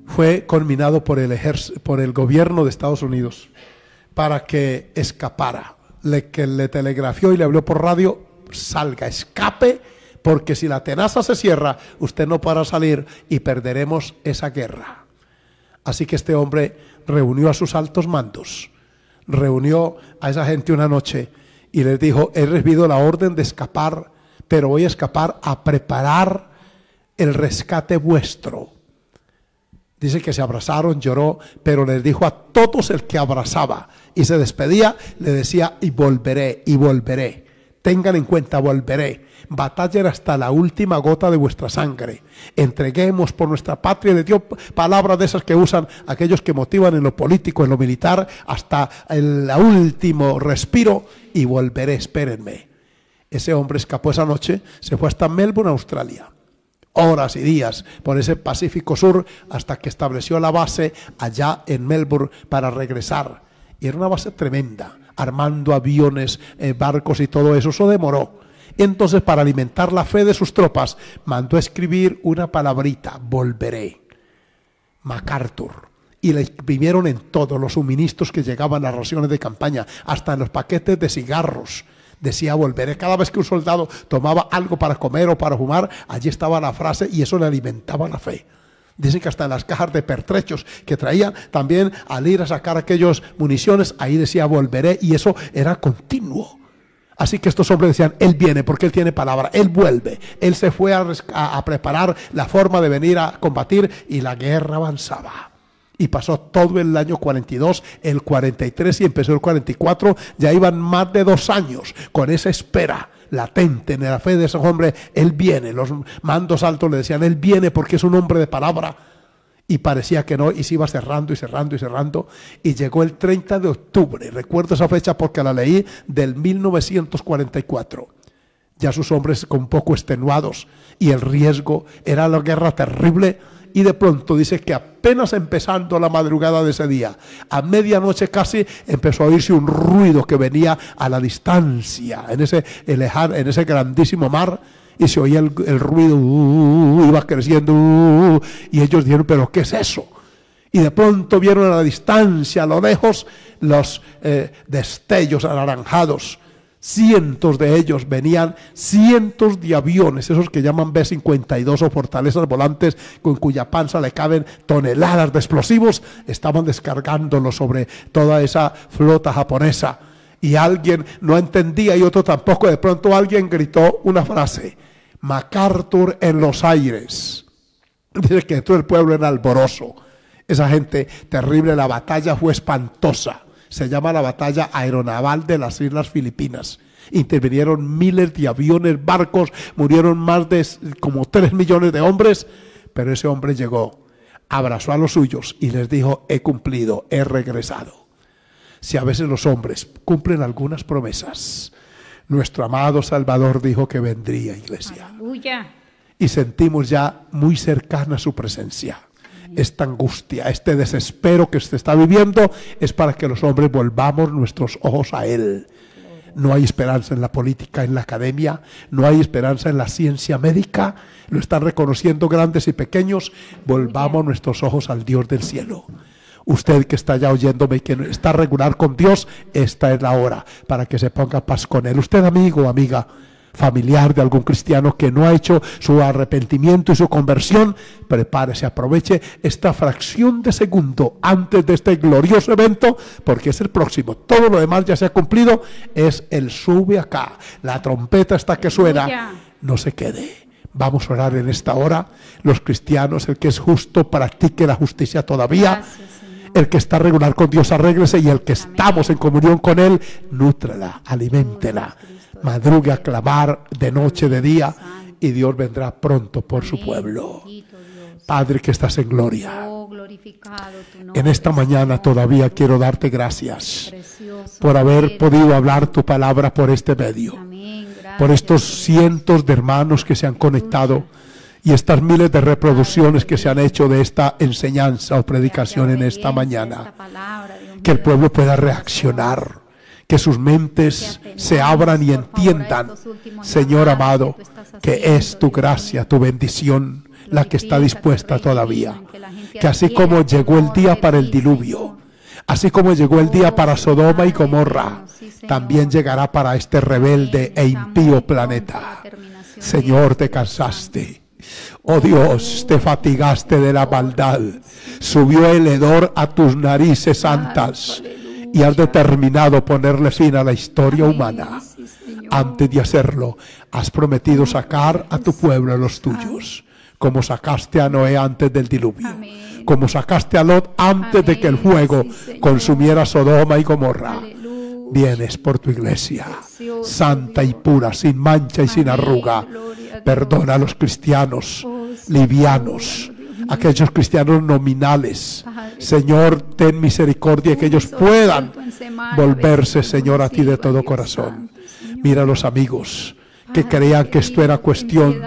fue conminado por el, por el gobierno de Estados Unidos para que escapara. Le, que le telegrafió y le habló por radio, salga, escape, porque si la tenaza se cierra, usted no podrá salir y perderemos esa guerra. Así que este hombre reunió a sus altos mandos reunió a esa gente una noche y les dijo, he recibido la orden de escapar, pero voy a escapar a preparar el rescate vuestro. Dice que se abrazaron, lloró, pero les dijo a todos el que abrazaba y se despedía, le decía, y volveré, y volveré. Tengan en cuenta, volveré. Batallen hasta la última gota de vuestra sangre. Entreguemos por nuestra patria. de Dios palabras de esas que usan aquellos que motivan en lo político, en lo militar, hasta el último respiro y volveré, espérenme. Ese hombre escapó esa noche, se fue hasta Melbourne, Australia horas y días por ese Pacífico Sur hasta que estableció la base allá en Melbourne para regresar. Y era una base tremenda armando aviones, eh, barcos y todo eso. Eso demoró. Entonces, para alimentar la fe de sus tropas, mandó a escribir una palabrita, volveré. MacArthur. Y le escribieron en todos los suministros que llegaban, las raciones de campaña, hasta en los paquetes de cigarros. Decía volveré. Cada vez que un soldado tomaba algo para comer o para fumar, allí estaba la frase y eso le alimentaba la fe. Dicen que hasta en las cajas de pertrechos que traían, también al ir a sacar aquellas municiones, ahí decía volveré y eso era continuo. Así que estos hombres decían, Él viene porque Él tiene palabra, Él vuelve, Él se fue a, a preparar la forma de venir a combatir y la guerra avanzaba. Y pasó todo el año 42, el 43 y empezó el 44, ya iban más de dos años con esa espera latente en la fe de esos hombres, Él viene. Los mandos altos le decían, Él viene porque es un hombre de palabra. Y parecía que no, y se iba cerrando y cerrando y cerrando. Y llegó el 30 de octubre. Recuerdo esa fecha porque la leí del 1944 ya sus hombres con poco extenuados y el riesgo era la guerra terrible y de pronto dice que apenas empezando la madrugada de ese día, a medianoche casi, empezó a oírse un ruido que venía a la distancia, en ese, eh, en ese grandísimo mar y se oía el, ruido, uh, iba creciendo, uh, y ellos dijeron, pero ¿qué es eso? Y de pronto vieron a la distancia, a lo lejos, los eh, destellos anaranjados cientos de ellos, venían cientos de aviones, esos que llaman B-52 o fortalezas volantes, con cuya panza le caben toneladas de explosivos, estaban descargándolo sobre toda esa flota japonesa. Y alguien no entendía y otro tampoco. De pronto alguien gritó una frase, MacArthur en los aires. Dice que todo el pueblo era alboroso. Esa gente terrible, la batalla fue espantosa se llama la batalla aeronaval de las Islas Filipinas. Intervinieron miles de aviones, barcos, murieron más de como tres millones de hombres, pero ese hombre llegó, abrazó a los suyos y les dijo, he cumplido, he regresado. Si a veces los hombres cumplen algunas promesas, nuestro amado Salvador dijo que vendría, iglesia. Y sentimos ya muy cercana su presencia esta angustia, este desespero que se está viviendo, es para que los hombres volvamos nuestros ojos a Él. No hay esperanza en la política, en la academia, no hay esperanza en la ciencia médica, lo están reconociendo grandes y pequeños, volvamos nuestros ojos al Dios del cielo. Usted que está ya oyéndome y que está regular con Dios, esta es la hora para que se ponga paz con Él. Usted amigo, amiga, familiar de algún cristiano que no ha hecho su arrepentimiento y su conversión, prepárese, aproveche esta fracción de segundo antes de este glorioso evento, porque es el próximo. Todo lo demás ya se ha cumplido, es el sube acá. La trompeta está que suena, no se quede. Vamos a orar en esta hora. Los cristianos, el que es justo, practique la justicia todavía. el que está regular con Dios arréglese y el que estamos en comunión con Él, nútrela, aliméntela. Madrugue a clamar de noche, de día, y Dios vendrá pronto por su pueblo. Padre que estás en gloria. Oh, en esta mañana todavía quiero darte gracias por haber podido hablar tu palabra por este medio, por estos cientos de hermanos que se han conectado y estas miles de reproducciones que se han hecho de esta enseñanza o predicación en esta mañana. Que el pueblo pueda reaccionar que sus mentes se abran y entiendan, Señor amado, que es tu gracia, tu bendición, la que está dispuesta todavía. Que así como llegó el día para el diluvio, así como llegó el día para Sodoma y Gomorra, también llegará para este rebelde e impío planeta. Señor, te cansaste. Oh Dios, te fatigaste de la maldad. Subió el hedor a tus narices santas y has determinado ponerle fin a la historia humana. Antes de hacerlo, has prometido sacar a tu pueblo a los tuyos, ah. como sacaste a Noé antes del diluvio, como sacaste a Lot antes de que el fuego consumiera Sodoma y Gomorra. Vienes por tu iglesia, santa y pura, sin mancha y sin arruga. Perdona a los cristianos, oh, livianos, aquellos cristianos nominales. Señor, ten misericordia que ellos puedan volverse, Señor, a ti de todo corazón. Mira los amigos que creían que esto era cuestión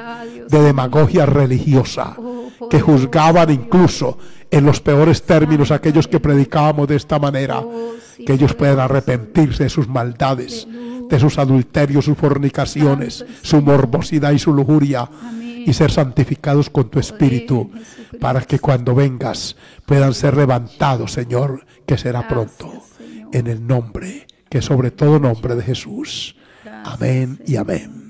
de demagogia religiosa, oh, que juzgaban incluso en los peores términos aquellos que predicábamos de esta manera, oh, que ellos puedan arrepentirse de sus maldades, de sus adulterios, sus fornicaciones, su morbosidad y su lujuria y ser santificados con tu espíritu, para que cuando vengas puedan ser levantados, Señor, que será pronto, en el nombre, que sobre todo nombre de Jesús. Amén y amén.